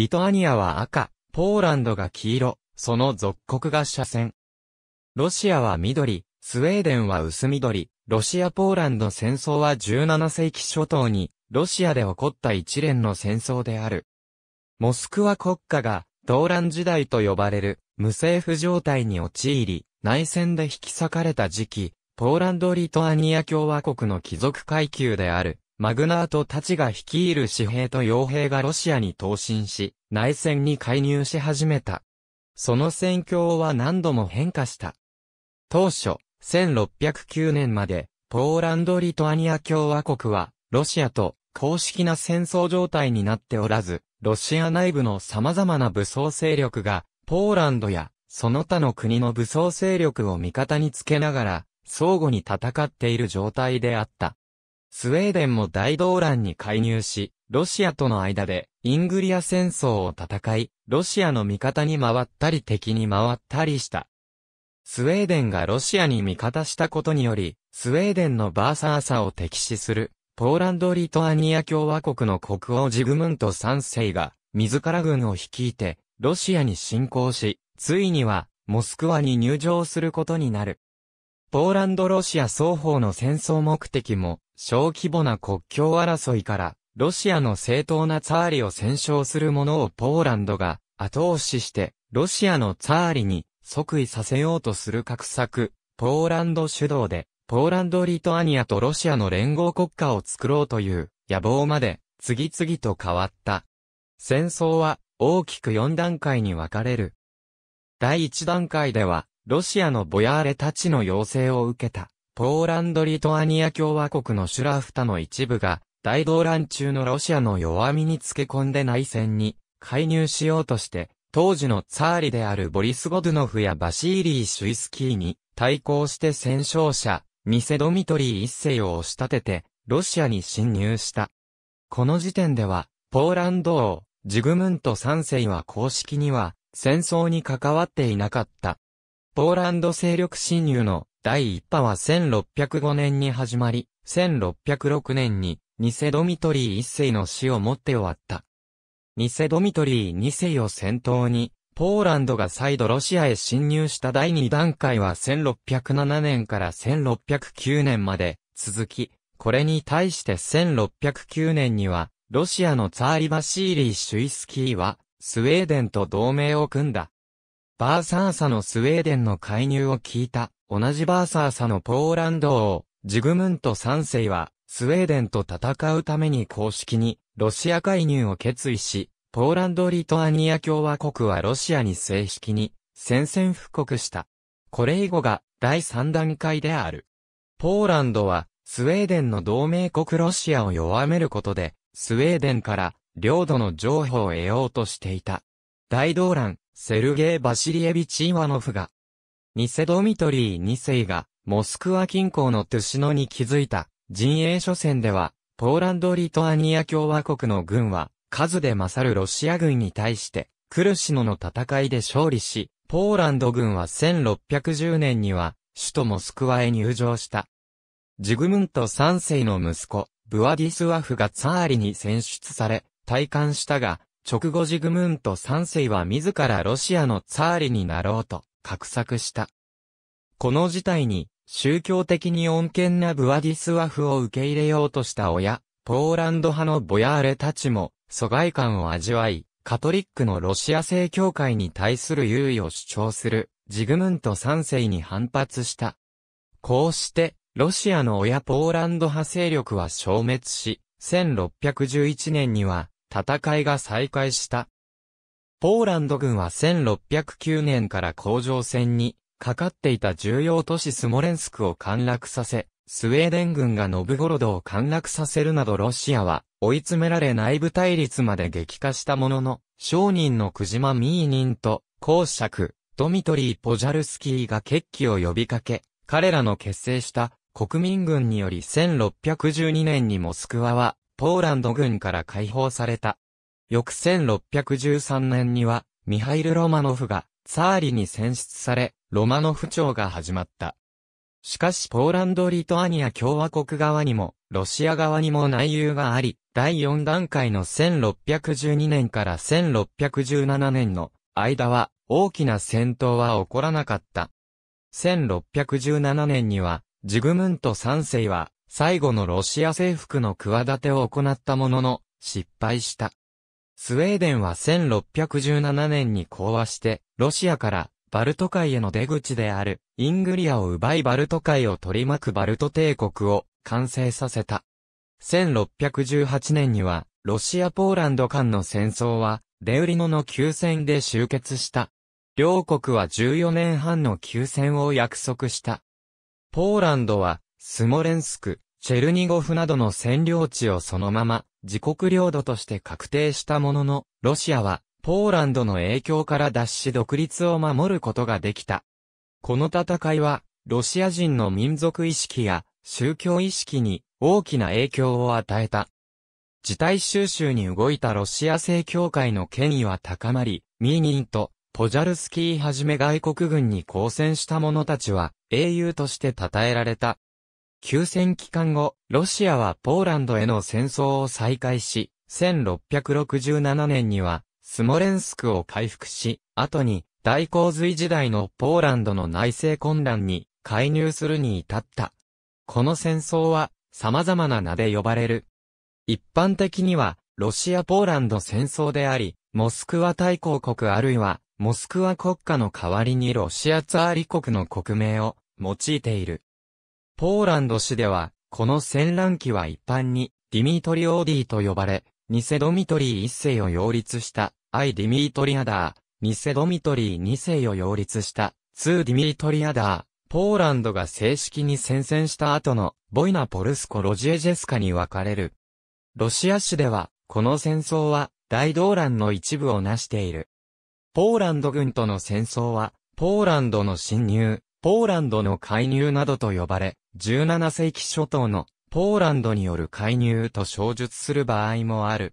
リトアニアは赤、ポーランドが黄色、その属国が斜線。ロシアは緑、スウェーデンは薄緑、ロシア・ポーランド戦争は17世紀初頭に、ロシアで起こった一連の戦争である。モスクワ国家が、動乱時代と呼ばれる、無政府状態に陥り、内戦で引き裂かれた時期、ポーランド・リトアニア共和国の貴族階級である、マグナートたちが率いる私兵と傭兵がロシアに投進し、内戦に介入し始めた。その戦況は何度も変化した。当初、1609年まで、ポーランド・リトアニア共和国は、ロシアと公式な戦争状態になっておらず、ロシア内部の様々な武装勢力が、ポーランドや、その他の国の武装勢力を味方につけながら、相互に戦っている状態であった。スウェーデンも大動乱に介入し、ロシアとの間でイングリア戦争を戦い、ロシアの味方に回ったり敵に回ったりした。スウェーデンがロシアに味方したことにより、スウェーデンのバーサーサを敵視する、ポーランド・リトアニア共和国の国王ジグムント3世が、自ら軍を率いて、ロシアに侵攻し、ついには、モスクワに入城することになる。ポーランド・ロシア双方の戦争目的も、小規模な国境争いから、ロシアの正当なツァーリを戦勝する者をポーランドが後押しして、ロシアのツァーリに即位させようとする画策、ポーランド主導で、ポーランド・リトアニアとロシアの連合国家を作ろうという野望まで、次々と変わった。戦争は大きく4段階に分かれる。第1段階では、ロシアのボヤーレたちの要請を受けた。ポーランド・リトアニア共和国のシュラフタの一部が、大動乱中のロシアの弱みにつけ込んで内戦に介入しようとして、当時のツァーリであるボリス・ゴドゥノフやバシーリー・シュイスキーに対抗して戦勝者、ニセドミトリー一世を押し立てて、ロシアに侵入した。この時点では、ポーランド王、ジグムント三世は公式には、戦争に関わっていなかった。ポーランド勢力侵入の第一波は1605年に始まり、1606年に、ニセドミトリー一世の死をもって終わった。ニセドミトリー二世を先頭に、ポーランドが再度ロシアへ侵入した第二段階は1607年から1609年まで続き、これに対して1609年には、ロシアのツァーリバシーリー・シュイスキーは、スウェーデンと同盟を組んだ。バーサーサのスウェーデンの介入を聞いた同じバーサーサのポーランド王、ジグムント3世は、スウェーデンと戦うために公式に、ロシア介入を決意し、ポーランド・リトアニア共和国はロシアに正式に、宣戦布告した。これ以後が、第3段階である。ポーランドは、スウェーデンの同盟国ロシアを弱めることで、スウェーデンから、領土の譲歩を得ようとしていた。大動乱、セルゲイ・バシリエビチ・イワノフが、ニセドミトリー2世が、モスクワ近郊のトゥシノに築いた、陣営初戦では、ポーランド・リトアニア共和国の軍は、数で勝るロシア軍に対して、クルシノの戦いで勝利し、ポーランド軍は1610年には、首都モスクワへ入城した。ジグムント3世の息子、ブワディスワフがツァーリに選出され、退官したが、直後ジグムント3世は自らロシアのツァーリになろうと、画策した。この事態に、宗教的に穏健なブワディスワフを受け入れようとした親、ポーランド派のボヤーレたちも、疎外感を味わい、カトリックのロシア正教会に対する優位を主張する、ジグムント三世に反発した。こうして、ロシアの親ポーランド派勢力は消滅し、1611年には、戦いが再開した。ポーランド軍は1609年から甲状戦にかかっていた重要都市スモレンスクを陥落させ、スウェーデン軍がノブゴロドを陥落させるなどロシアは追い詰められ内部対立まで激化したものの、商人のクジマ・ミーニンと公爵、ドミトリー・ポジャルスキーが決起を呼びかけ、彼らの結成した国民軍により1612年にモスクワはポーランド軍から解放された。翌1613年には、ミハイル・ロマノフが、ツァーリに選出され、ロマノフ朝が始まった。しかしポーランド・リトアニア共和国側にも、ロシア側にも内憂があり、第4段階の1612年から1617年の間は、大きな戦闘は起こらなかった。1617年には、ジグムント3世は、最後のロシア征服の企てを行ったものの、失敗した。スウェーデンは1617年に講和して、ロシアからバルト海への出口であるイングリアを奪いバルト海を取り巻くバルト帝国を完成させた。1618年には、ロシア・ポーランド間の戦争は、デウリノの休戦で終結した。両国は14年半の休戦を約束した。ポーランドは、スモレンスク、チェルニゴフなどの占領地をそのまま、自国領土として確定したものの、ロシアは、ポーランドの影響から脱し独立を守ることができた。この戦いは、ロシア人の民族意識や宗教意識に大きな影響を与えた。事態収集に動いたロシア正教会の権威は高まり、ミーニンとポジャルスキーはじめ外国軍に交戦した者たちは英雄として称えられた。休戦期間後、ロシアはポーランドへの戦争を再開し、1667年には、スモレンスクを回復し、後に大洪水時代のポーランドの内政混乱に介入するに至った。この戦争は様々な名で呼ばれる。一般的には、ロシア・ポーランド戦争であり、モスクワ大公国あるいは、モスクワ国家の代わりにロシアツアーリ国の国名を用いている。ポーランド市では、この戦乱期は一般に、ディミートリ・オーディと呼ばれ、ニセドミトリー一世を擁立した、アイ・ディミートリ・アダー、ニセドミトリー二世を擁立した、ツー・ディミートリ・アダー、ポーランドが正式に戦線した後の、ボイナ・ポルスコ・ロジエジェスカに分かれる。ロシア市では、この戦争は、大動乱の一部を成している。ポーランド軍との戦争は、ポーランドの侵入、ポーランドの介入などと呼ばれ、17世紀初頭のポーランドによる介入と称述する場合もある。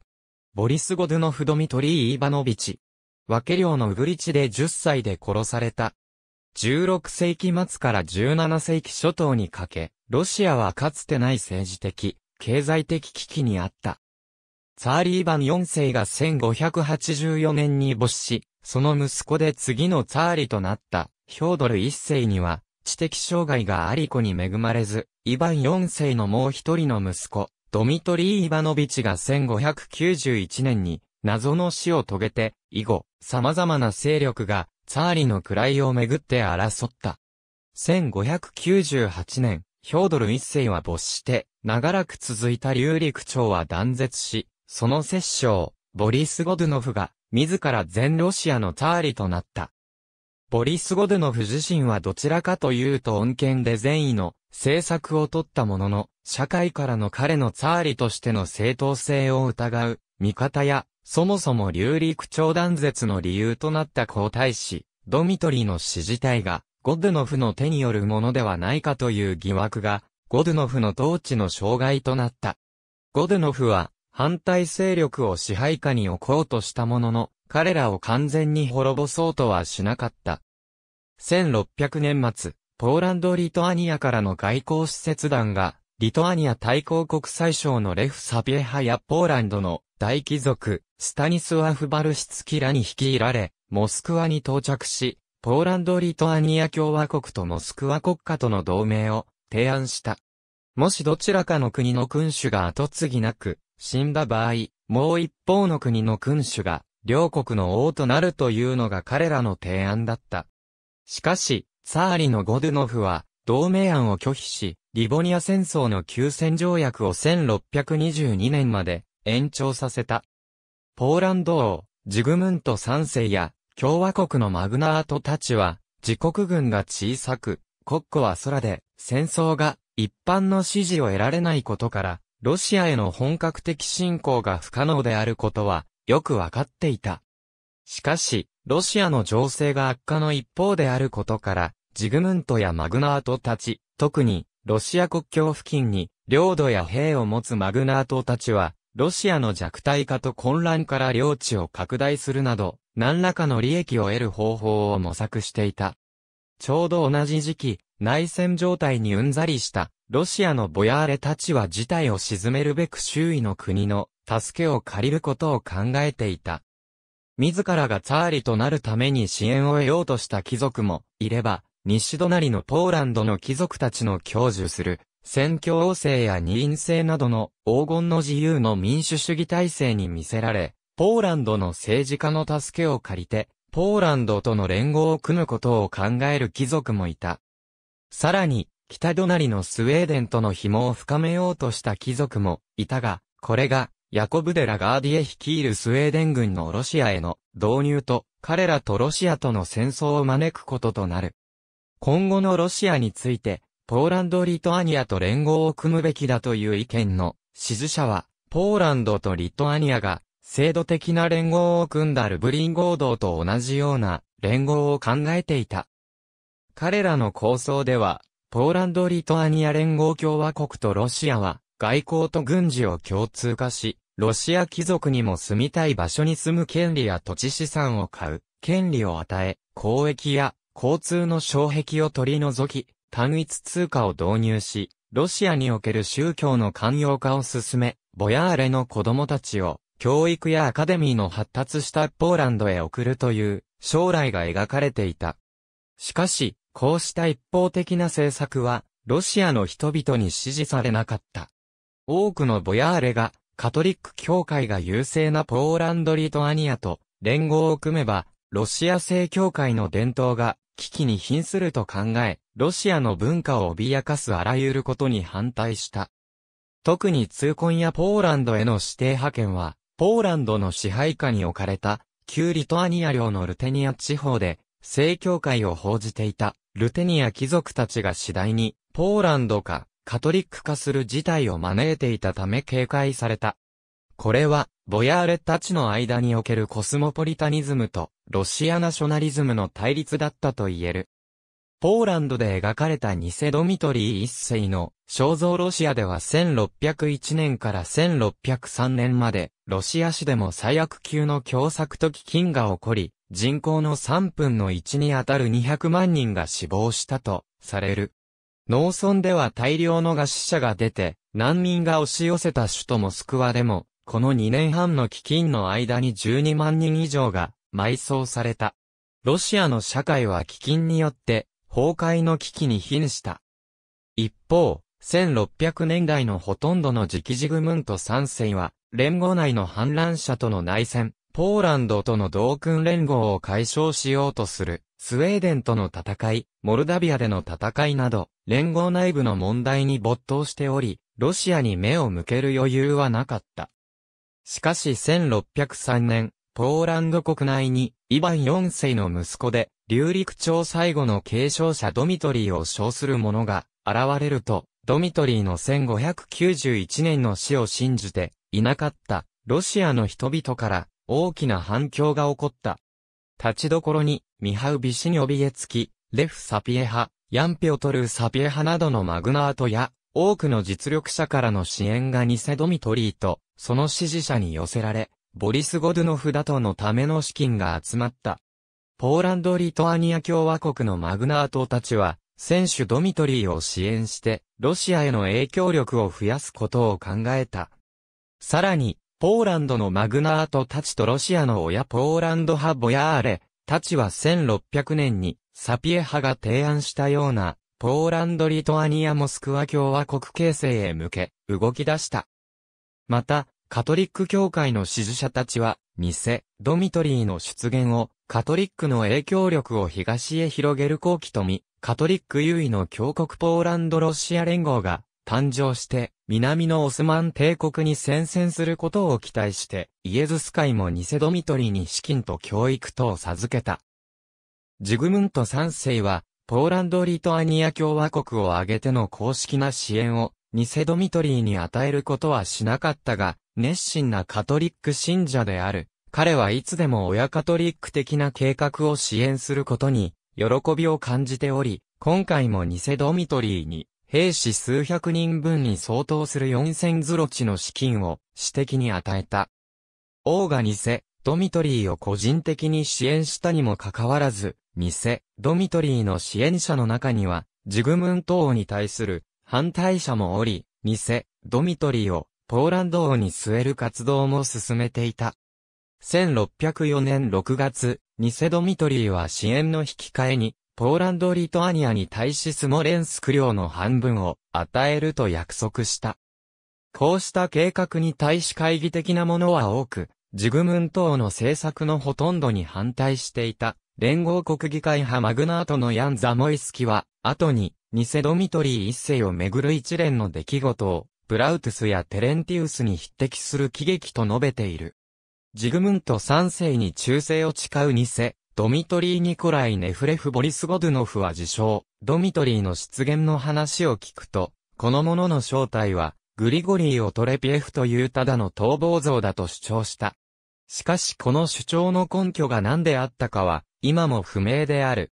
ボリス・ゴドゥノフ・ドミトリー・イーバノビチ。分け領のウグリチで10歳で殺された。16世紀末から17世紀初頭にかけ、ロシアはかつてない政治的、経済的危機にあった。ツァーリーバン4世が1584年に没し、その息子で次のツァーリとなった。ヒョードル一世には、知的障害があり子に恵まれず、イヴァン四世のもう一人の息子、ドミトリー・イヴァノビチが1591年に、謎の死を遂げて、以後、様々な勢力が、ツァーリの位をめぐって争った。1598年、ヒョードル一世は没して、長らく続いた流陸長は断絶し、その摂政、ボリス・ゴドゥノフが、自ら全ロシアのツァーリとなった。ボリス・ゴドゥノフ自身はどちらかというと恩恵で善意の政策を取ったものの、社会からの彼のツァーリとしての正当性を疑う、味方や、そもそも流陸長断絶の理由となった皇太子、ドミトリーの死自体が、ゴドゥノフの手によるものではないかという疑惑が、ゴドゥノフの統治の障害となった。ゴドゥノフは、反対勢力を支配下に置こうとしたものの、彼らを完全に滅ぼそうとはしなかった。1600年末、ポーランド・リトアニアからの外交使節団が、リトアニア対抗国際省のレフ・サビエハやポーランドの大貴族、スタニスワフ・バルシツキらに率いられ、モスクワに到着し、ポーランド・リトアニア共和国とモスクワ国家との同盟を提案した。もしどちらかの国の君主が後継ぎなく、死んだ場合、もう一方の国の君主が両国の王となるというのが彼らの提案だった。しかし、サーリのゴドゥノフは、同盟案を拒否し、リボニア戦争の休戦条約を1622年まで延長させた。ポーランド王、ジグムント三世や共和国のマグナートたちは、自国軍が小さく、国庫は空で、戦争が一般の支持を得られないことから、ロシアへの本格的侵攻が不可能であることは、よくわかっていた。しかし、ロシアの情勢が悪化の一方であることから、ジグムントやマグナートたち、特に、ロシア国境付近に、領土や兵を持つマグナートたちは、ロシアの弱体化と混乱から領地を拡大するなど、何らかの利益を得る方法を模索していた。ちょうど同じ時期、内戦状態にうんざりした、ロシアのボヤーレたちは事態を沈めるべく周囲の国の助けを借りることを考えていた。自らがツァーリとなるために支援を得ようとした貴族もいれば、西隣のポーランドの貴族たちの享受する、選挙王政や二院制などの黄金の自由の民主主義体制に見せられ、ポーランドの政治家の助けを借りて、ポーランドとの連合を組むことを考える貴族もいた。さらに、北隣のスウェーデンとの紐を深めようとした貴族もいたが、これがヤコブデラ・ガーディエ率いるスウェーデン軍のロシアへの導入と、彼らとロシアとの戦争を招くこととなる。今後のロシアについて、ポーランド・リトアニアと連合を組むべきだという意見の支持者は、ポーランドとリトアニアが制度的な連合を組んだルブリン合同と同じような連合を考えていた。彼らの構想では、ポーランド・リトアニア連合共和国とロシアは外交と軍事を共通化し、ロシア貴族にも住みたい場所に住む権利や土地資産を買う、権利を与え、交易や交通の障壁を取り除き、単一通貨を導入し、ロシアにおける宗教の寛容化を進め、ボヤーレの子供たちを、教育やアカデミーの発達したポーランドへ送るという、将来が描かれていた。しかし、こうした一方的な政策は、ロシアの人々に支持されなかった。多くのボヤーレが、カトリック教会が優勢なポーランド・リトアニアと連合を組めば、ロシア正教会の伝統が危機に瀕すると考え、ロシアの文化を脅かすあらゆることに反対した。特に通婚やポーランドへの指定派遣は、ポーランドの支配下に置かれた、旧リトアニア領のルテニア地方で、正教会を報じていた、ルテニア貴族たちが次第に、ポーランドか、カトリック化する事態を招いていたため警戒された。これは、ボヤーレたちの間におけるコスモポリタニズムとロシアナショナリズムの対立だったと言える。ポーランドで描かれたニセドミトリー一世の肖像ロシアでは1601年から1603年まで、ロシア市でも最悪級の凶作と飢饉が起こり、人口の3分の1にあたる200万人が死亡したとされる。農村では大量の餓死者が出て、難民が押し寄せた首都モスクワでも、この2年半の飢金の間に12万人以上が埋葬された。ロシアの社会は飢金によって崩壊の危機に瀕した。一方、1600年代のほとんどの直ジグムント三世は、連合内の反乱者との内戦、ポーランドとの同訓連合を解消しようとする、スウェーデンとの戦い、モルダビアでの戦いなど、連合内部の問題に没頭しており、ロシアに目を向ける余裕はなかった。しかし1603年、ポーランド国内に、イヴァン4世の息子で、流陸朝最後の継承者ドミトリーを称する者が、現れると、ドミトリーの1591年の死を信じて、いなかった、ロシアの人々から、大きな反響が起こった。立ちどころに、ミハウ・ビシニョビエツキ、レフ・サピエ派、ヤンピオトル・サピエ派などのマグナートや、多くの実力者からの支援がニセドミトリーと、その支持者に寄せられ、ボリス・ゴドゥノフだとのための資金が集まった。ポーランド・リトアニア共和国のマグナートたちは、選手ドミトリーを支援して、ロシアへの影響力を増やすことを考えた。さらに、ポーランドのマグナートたちとロシアの親ポーランド派ボヤーレ、たちは1600年にサピエ派が提案したような、ポーランド・リトアニア・モスクワ共和国形成へ向け、動き出した。また、カトリック教会の支持者たちは、偽、ドミトリーの出現を、カトリックの影響力を東へ広げる好機と見、カトリック優位の強国ポーランド・ロシア連合が、誕生して、南のオスマン帝国に宣戦することを期待して、イエズス会もニセドミトリに資金と教育等を授けた。ジグムント3世は、ポーランド・リトアニア共和国を挙げての公式な支援を、ニセドミトリーに与えることはしなかったが、熱心なカトリック信者である。彼はいつでも親カトリック的な計画を支援することに、喜びを感じており、今回もニセドミトリーに、兵士数百人分に相当する四千ズロチの資金を私的に与えた。王が偽、ドミトリーを個人的に支援したにもかかわらず、偽、ドミトリーの支援者の中には、ジグムント王に対する反対者もおり、偽、ドミトリーをポーランド王に据える活動も進めていた。1604年6月、偽ドミトリーは支援の引き換えに、ポーランド・リトアニアに対しスモレンスク領の半分を与えると約束した。こうした計画に対し懐疑的なものは多く、ジグムントの政策のほとんどに反対していた、連合国議会派マグナートのヤン・ザモイスキは、後に、ニセドミトリー一世をめぐる一連の出来事を、ブラウトゥスやテレンティウスに匹敵する喜劇と述べている。ジグムント三世に忠誠を誓うニセドミトリー・ニコライ・ネフレフ・ボリス・ゴドゥノフは自称、ドミトリーの出現の話を聞くと、この者の正体は、グリゴリー・オトレピエフというただの逃亡像だと主張した。しかしこの主張の根拠が何であったかは、今も不明である。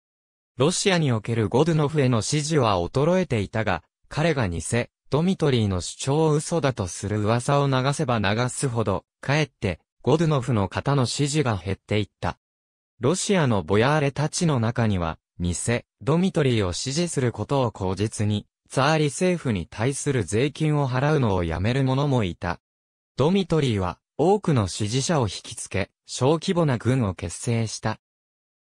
ロシアにおけるゴドゥノフへの支持は衰えていたが、彼が偽、ドミトリーの主張を嘘だとする噂を流せば流すほど、かえって、ゴドゥノフの方の支持が減っていった。ロシアのボヤーレたちの中には、偽、ドミトリーを支持することを口実に、ツァーリ政府に対する税金を払うのをやめる者もいた。ドミトリーは、多くの支持者を引きつけ、小規模な軍を結成した。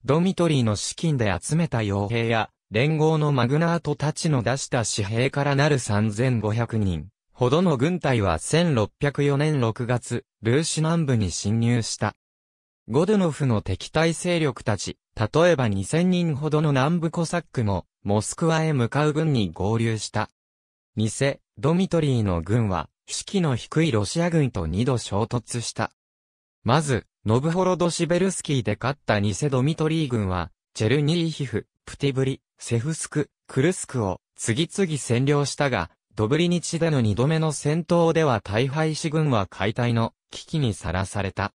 ドミトリーの資金で集めた傭兵や、連合のマグナートたちの出した紙幣からなる3500人、ほどの軍隊は1604年6月、ルーシ南部に侵入した。ゴドゥノフの敵対勢力たち、例えば2000人ほどの南部コサックも、モスクワへ向かう軍に合流した。ニセ、ドミトリーの軍は、士気の低いロシア軍と二度衝突した。まず、ノブホロドシベルスキーで勝ったニセドミトリー軍は、チェルニーヒフ、プティブリ、セフスク、クルスクを次々占領したが、ドブリニチでの二度目の戦闘では大敗し軍は解体の危機にさらされた。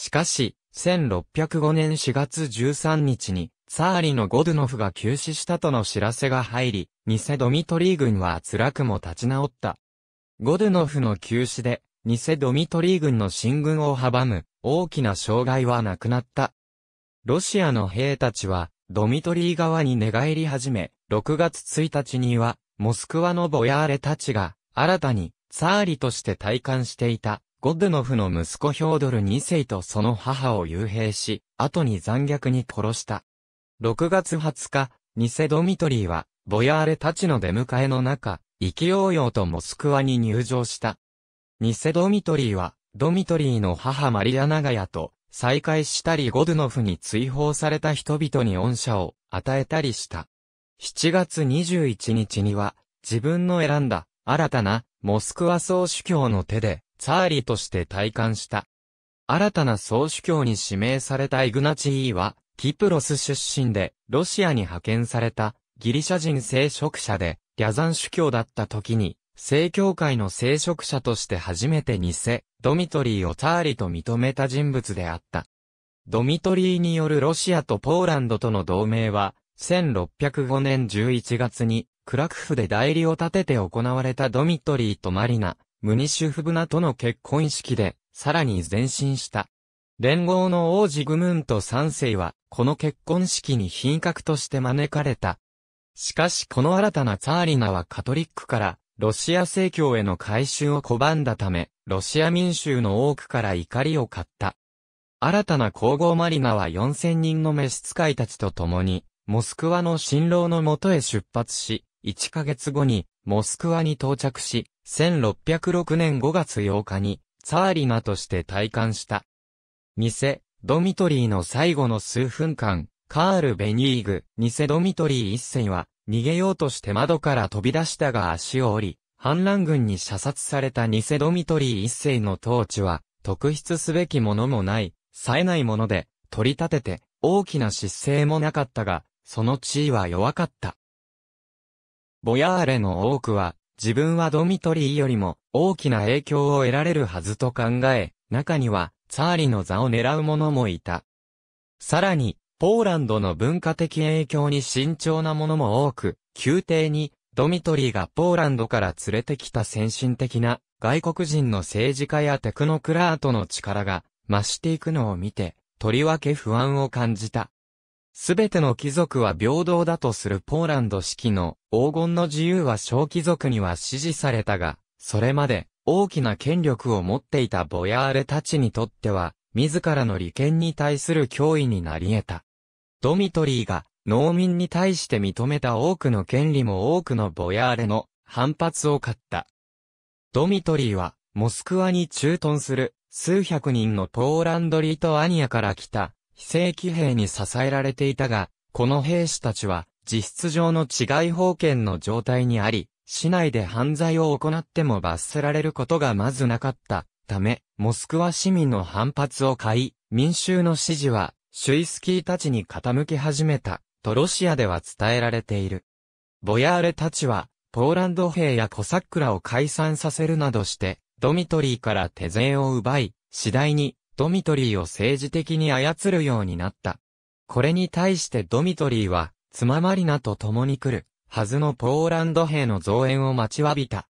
しかし、1605年4月13日に、サーリのゴドゥノフが急死したとの知らせが入り、偽ドミトリー軍は辛くも立ち直った。ゴドゥノフの急死で、偽ドミトリー軍の進軍を阻む、大きな障害はなくなった。ロシアの兵たちは、ドミトリー側に寝返り始め、6月1日には、モスクワのボヤーレたちが、新たに、サーリとして体感していた、ゴドノフの息子ヒョードル2世とその母を幽閉し、後に残虐に殺した。6月20日、ニセドミトリーは、ボヤーレたちの出迎えの中、生ようようとモスクワに入場した。ニセドミトリーは、ドミトリーの母マリアナガヤと再会したりゴドノフに追放された人々に恩赦を与えたりした。7月21日には、自分の選んだ新たなモスクワ総主教の手でツァーリとして退官した。新たな総主教に指名されたイグナチーは、キプロス出身で、ロシアに派遣された、ギリシャ人聖職者で、リン主教だった時に、聖教会の聖職者として初めて偽、ドミトリーをツァーリと認めた人物であった。ドミトリーによるロシアとポーランドとの同盟は、1605年11月に、クラクフで代理を立てて行われたドミトリーとマリナ、ムニシュフブナとの結婚式で、さらに前進した。連合の王子グムンと三世は、この結婚式に品格として招かれた。しかしこの新たなツァーリナはカトリックから、ロシア正教への改修を拒んだため、ロシア民衆の多くから怒りを買った。新たな皇后マリナは4000人の召使いたちと共に、モスクワの新郎のもとへ出発し、1ヶ月後に、モスクワに到着し、1606年5月8日に、ツァーリナとして退官した。偽、ドミトリーの最後の数分間、カール・ベニーグ、偽ドミトリー一世は、逃げようとして窓から飛び出したが足を折り、反乱軍に射殺された偽ドミトリー一世の統治は、特筆すべきものもない、冴えないもので、取り立てて、大きな失勢もなかったが、その地位は弱かった。ボヤーレの多くは、自分はドミトリーよりも大きな影響を得られるはずと考え、中にはツァーリの座を狙う者もいた。さらに、ポーランドの文化的影響に慎重な者も多く、宮廷にドミトリーがポーランドから連れてきた先進的な外国人の政治家やテクノクラートの力が増していくのを見て、とりわけ不安を感じた。すべての貴族は平等だとするポーランド式の黄金の自由は小貴族には支持されたが、それまで大きな権力を持っていたボヤーレたちにとっては、自らの利権に対する脅威になり得た。ドミトリーが農民に対して認めた多くの権利も多くのボヤーレの反発を買った。ドミトリーはモスクワに駐屯する数百人のポーランドリートアニアから来た非正規兵に支えられていたが、この兵士たちは、実質上の治外法権の状態にあり、市内で犯罪を行っても罰せられることがまずなかったため、モスクワ市民の反発を買い、民衆の支持は、シュイスキーたちに傾き始めた、とロシアでは伝えられている。ボヤーレたちは、ポーランド兵やコサックらを解散させるなどして、ドミトリーから手勢を奪い、次第にドミトリーを政治的に操るようになった。これに対してドミトリーは、妻マリナと共に来る、はずのポーランド兵の増援を待ちわびた。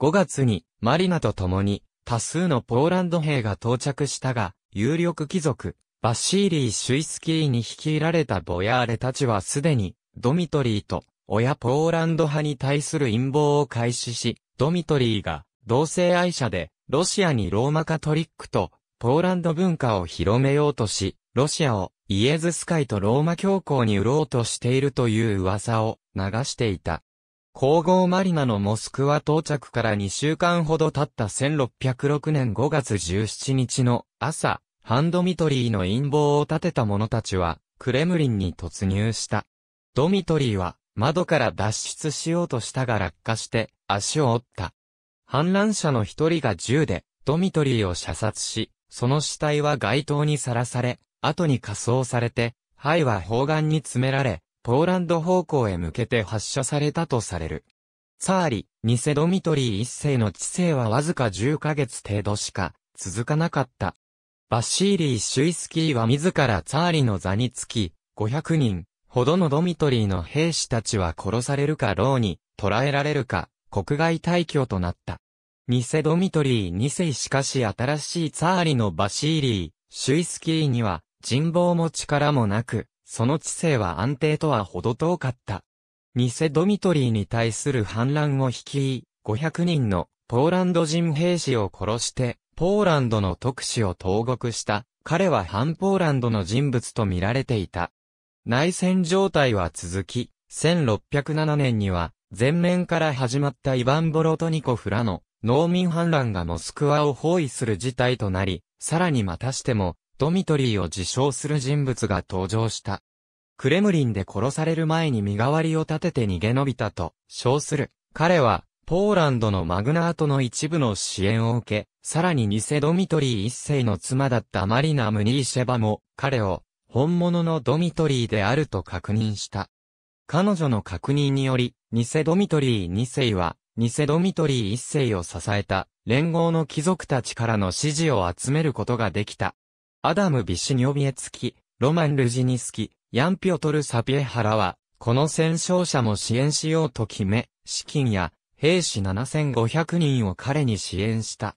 5月に、マリナと共に、多数のポーランド兵が到着したが、有力貴族、バシーリー・シュイスキーに率いられたボヤーレたちはすでに、ドミトリーと、親ポーランド派に対する陰謀を開始し、ドミトリーが、同性愛者で、ロシアにローマカトリックとポーランド文化を広めようとし、ロシアをイエズス会とローマ教皇に売ろうとしているという噂を流していた。皇后マリナのモスクワ到着から2週間ほど経った1606年5月17日の朝、ハンドミトリーの陰謀を立てた者たちは、クレムリンに突入した。ドミトリーは、窓から脱出しようとしたが落下して、足を折った。反乱者の一人が銃で、ドミトリーを射殺し、その死体は街灯にさらされ、後に火葬されて、灰は砲丸に詰められ、ポーランド方向へ向けて発射されたとされる。サーリ、ニセドミトリー一世の知性はわずか10ヶ月程度しか続かなかった。バッシーリー・シュイスキーは自らツァーリの座につき、500人ほどのドミトリーの兵士たちは殺されるか牢に捕らえられるか、国外退去となった。ニセドミトリー2世しかし新しいツァーリのバシーリー、シュイスキーには人望も力もなく、その知性は安定とはほど遠かった。ニセドミトリーに対する反乱を率い、500人のポーランド人兵士を殺して、ポーランドの特使を投獄した、彼は反ポーランドの人物と見られていた。内戦状態は続き、1607年には、前面から始まったイヴァン・ボロトニコフらの農民反乱がモスクワを包囲する事態となり、さらにまたしても、ドミトリーを自称する人物が登場した。クレムリンで殺される前に身代わりを立てて逃げ延びたと、称する。彼は、ポーランドのマグナートの一部の支援を受け、さらに偽ドミトリー一世の妻だったマリナ・ムニーシェバも、彼を、本物のドミトリーであると確認した。彼女の確認により、偽ドミトリー二世は、ニセドミトリー一世を支えた、連合の貴族たちからの支持を集めることができた。アダム・ビシニョビエツキ、ロマン・ルジニスキ、ヤン・ピョトル・サピエハラは、この戦勝者も支援しようと決め、資金や兵士7500人を彼に支援した。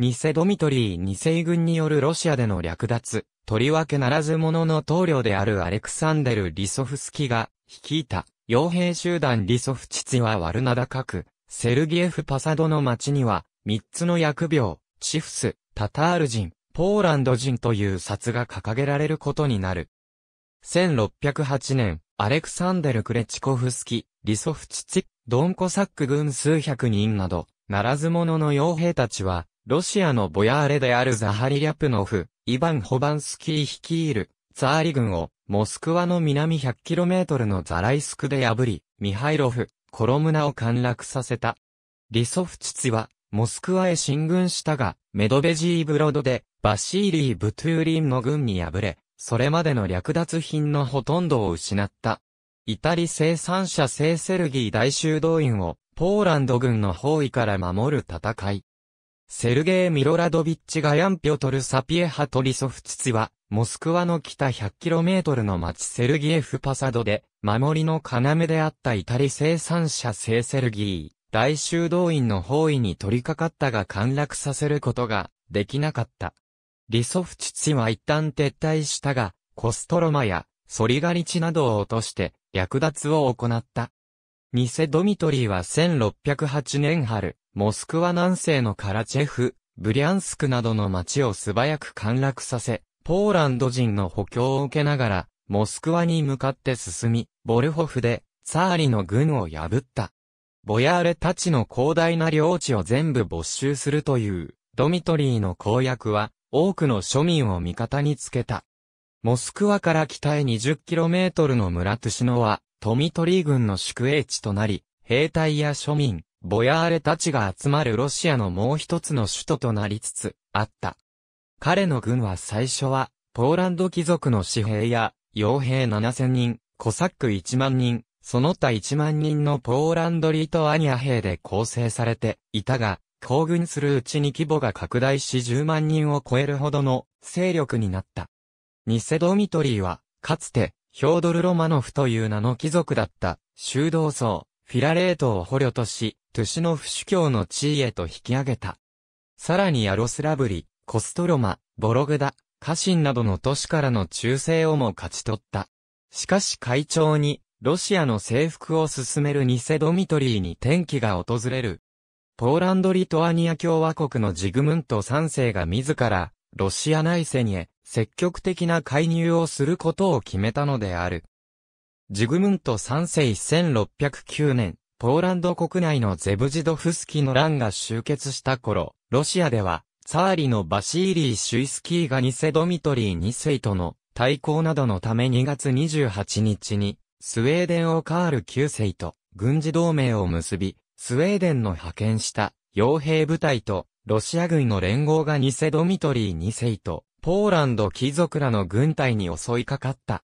ニセドミトリー二世軍によるロシアでの略奪、とりわけならず者の棟梁であるアレクサンデル・リソフスキが、率いた、傭兵集団リソフチツはワルナダ各セルギエフ・パサドの町には、三つの薬病、チフス、タタール人、ポーランド人という札が掲げられることになる。1608年、アレクサンデル・クレチコフスキ、リソフチチ、ドンコサック軍数百人など、ならず者の傭兵たちは、ロシアのボヤーレであるザハリ・リャプノフ、イヴァン・ホバンスキー率いる、ツァーリ軍を、モスクワの南 100km のザライスクで破り、ミハイロフ、コロムナを陥落させた。リソフチツは、モスクワへ進軍したが、メドベジーブロドで、バシーリー・ブトゥーリンの軍に敗れ、それまでの略奪品のほとんどを失った。イタリ生産者聖セルギー大修道院を、ポーランド軍の包囲から守る戦い。セルゲイ・ミロラドビッチ・ガヤン・ピョトル・サピエハ・トリソフツツは、モスクワの北 100km の町セルギエフ・パサドで、守りの要であったイタリ生産者聖セルギー、大修道院の包囲に取り掛かったが陥落させることができなかった。リソフチツは一旦撤退したが、コストロマやソリガリチなどを落として略奪を行った。ニセドミトリーは1608年春、モスクワ南西のカラチェフ、ブリャンスクなどの町を素早く陥落させ、ポーランド人の補強を受けながら、モスクワに向かって進み、ボルホフで、ツァーリの軍を破った。ボヤーレたちの広大な領地を全部没収するという、ドミトリーの公約は、多くの庶民を味方につけた。モスクワから北へ 20km の村トゥシノは、ドミトリー軍の宿営地となり、兵隊や庶民、ボヤーレたちが集まるロシアのもう一つの首都となりつつあった。彼の軍は最初は、ポーランド貴族の士兵や、傭兵7000人、コサック1万人、その他1万人のポーランドリートアニア兵で構成されていたが、行軍するうちに規模が拡大し10万人を超えるほどの勢力になった。ニセドミトリーは、かつて、ヒョードル・ロマノフという名の貴族だった、修道僧、フィラレートを捕虜とし、トゥシノフ主教の地位へと引き上げた。さらにヤロスラブリ、コストロマ、ボログダ、カシンなどの都市からの忠誠をも勝ち取った。しかし会長に、ロシアの征服を進めるニセドミトリーに転機が訪れる。ポーランド・リトアニア共和国のジグムント3世が自ら、ロシア内戦へ積極的な介入をすることを決めたのである。ジグムント3世1609年、ポーランド国内のゼブジドフスキの乱が終結した頃、ロシアでは、ツァーリのバシーリー・シュイスキーがニセドミトリー2世との対抗などのため2月28日に、スウェーデンをカール9世と軍事同盟を結び、スウェーデンの派遣した傭兵部隊とロシア軍の連合がニセドミトリー2世とポーランド貴族らの軍隊に襲いかかった。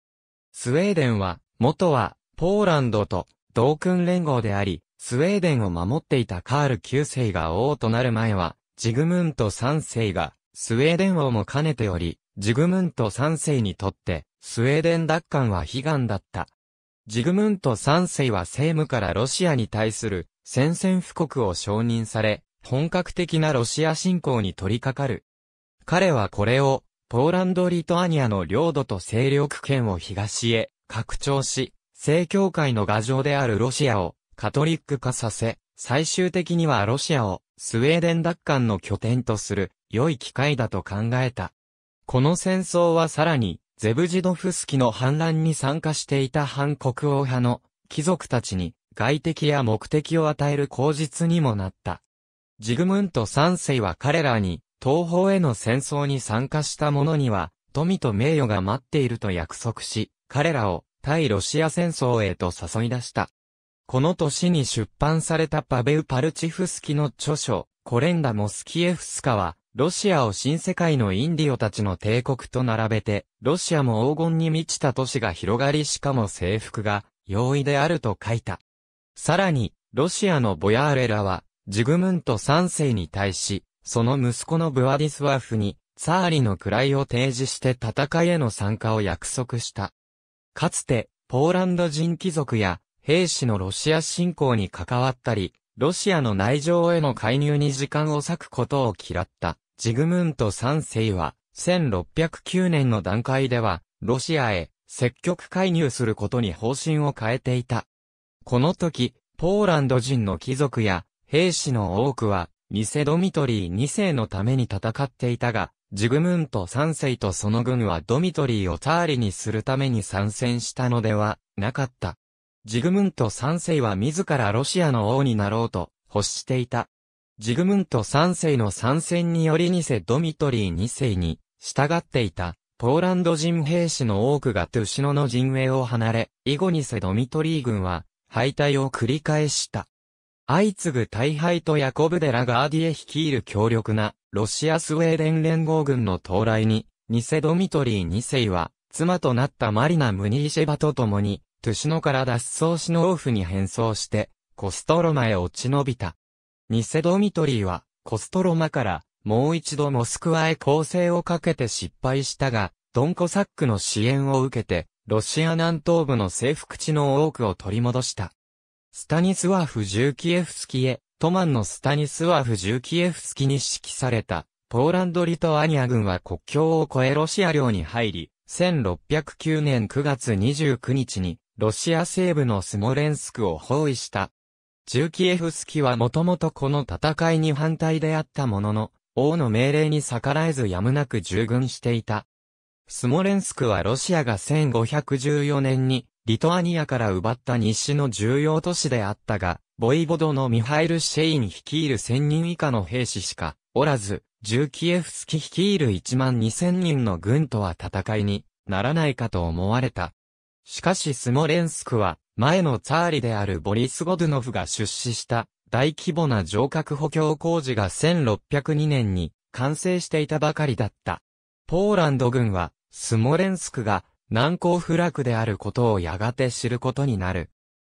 スウェーデンは元は、ポーランドと同訓連合であり、スウェーデンを守っていたカール9世が王となる前は、ジグムント3世が、スウェーデン王も兼ねており、ジグムント3世にとって、スウェーデン奪還は悲願だった。ジグムント3世は政務からロシアに対する宣戦布告を承認され、本格的なロシア侵攻に取り掛かる。彼はこれを、ポーランド・リトアニアの領土と勢力圏を東へ、拡張し、正教会の牙城であるロシアをカトリック化させ、最終的にはロシアをスウェーデン奪還の拠点とする良い機会だと考えた。この戦争はさらに、ゼブジドフスキの反乱に参加していた反国王派の貴族たちに外敵や目的を与える口実にもなった。ジグムント三世は彼らに東方への戦争に参加した者には富と名誉が待っていると約束し、彼らを対ロシア戦争へと誘い出した。この年に出版されたパベウ・パルチフスキの著書、コレンダ・モスキエフスカは、ロシアを新世界のインディオたちの帝国と並べて、ロシアも黄金に満ちた都市が広がりしかも征服が容易であると書いた。さらに、ロシアのボヤーレラは、ジグムント3世に対し、その息子のブワディスワフに、サーリの位を提示して戦いへの参加を約束した。かつて、ポーランド人貴族や兵士のロシア侵攻に関わったり、ロシアの内情への介入に時間を割くことを嫌ったジグムント3世は、1609年の段階では、ロシアへ積極介入することに方針を変えていた。この時、ポーランド人の貴族や兵士の多くは、ニセドミトリー2世のために戦っていたが、ジグムント3世とその軍はドミトリーをターリにするために参戦したのではなかった。ジグムント3世は自らロシアの王になろうと欲していた。ジグムント3世の参戦により2世ドミトリー2世に従っていたポーランド人兵士の多くがトゥシノの陣営を離れ、以後2世ドミトリー軍は敗退を繰り返した。相次ぐ大敗とヤコブデラガーディエ率いる強力なロシアスウェーデン連合軍の到来に、ニセドミトリー2世は、妻となったマリナ・ムニーシェバと共に、トゥシノから脱走しのーフに変装して、コストロマへ落ち延びた。ニセドミトリーは、コストロマから、もう一度モスクワへ攻勢をかけて失敗したが、ドンコサックの支援を受けて、ロシア南東部の征服地の多くを取り戻した。スタニスワフ・ジューキエフスキへ、トマンのスタニスワフ・ジューキエフスキに指揮された、ポーランド・リトアニア軍は国境を越えロシア領に入り、1609年9月29日に、ロシア西部のスモレンスクを包囲した。ジューキエフスキはもともとこの戦いに反対であったものの、王の命令に逆らえずやむなく従軍していた。スモレンスクはロシアが1514年にリトアニアから奪った日誌の重要都市であったが、ボイボドのミハイル・シェイン率いる1000人以下の兵士しかおらず、ジュキエフスキ率いる1万2000人の軍とは戦いにならないかと思われた。しかしスモレンスクは、前のツァーリであるボリス・ゴドゥノフが出資した大規模な城郭補強工事が1602年に完成していたばかりだった。ポーランド軍は、スモレンスクが難攻不落であることをやがて知ることになる。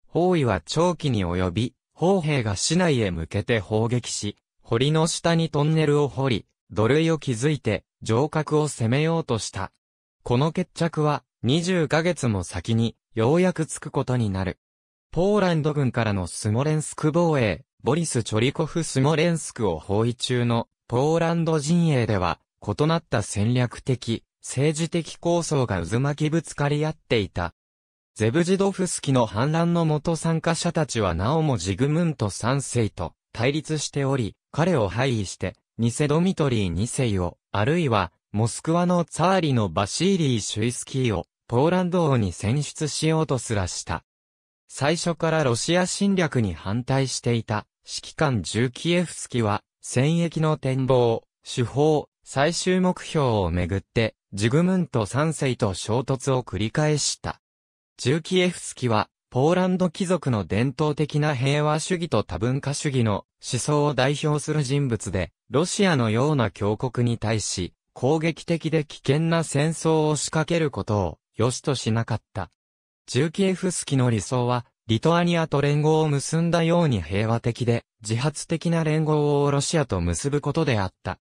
包囲は長期に及び、砲兵が市内へ向けて砲撃し、堀の下にトンネルを掘り、土塁を築いて、城郭を攻めようとした。この決着は、20ヶ月も先に、ようやくつくことになる。ポーランド軍からのスモレンスク防衛、ボリス・チョリコフ・スモレンスクを包囲中の、ポーランド陣営では、異なった戦略的、政治的構想が渦巻きぶつかり合っていた。ゼブジドフスキの反乱のもと参加者たちはなおもジグムント三世と対立しており、彼を廃位して、ニセドミトリー二世を、あるいは、モスクワのツァーリのバシーリー・シュイスキーを、ポーランド王に選出しようとすらした。最初からロシア侵略に反対していた、指揮官ジューキエフスキは、戦役の展望、手法、最終目標をめぐって、ジグムント三世と衝突を繰り返した。ジーキエフスキは、ポーランド貴族の伝統的な平和主義と多文化主義の思想を代表する人物で、ロシアのような強国に対し、攻撃的で危険な戦争を仕掛けることを良しとしなかった。ジーキエフスキの理想は、リトアニアと連合を結んだように平和的で、自発的な連合をロシアと結ぶことであった。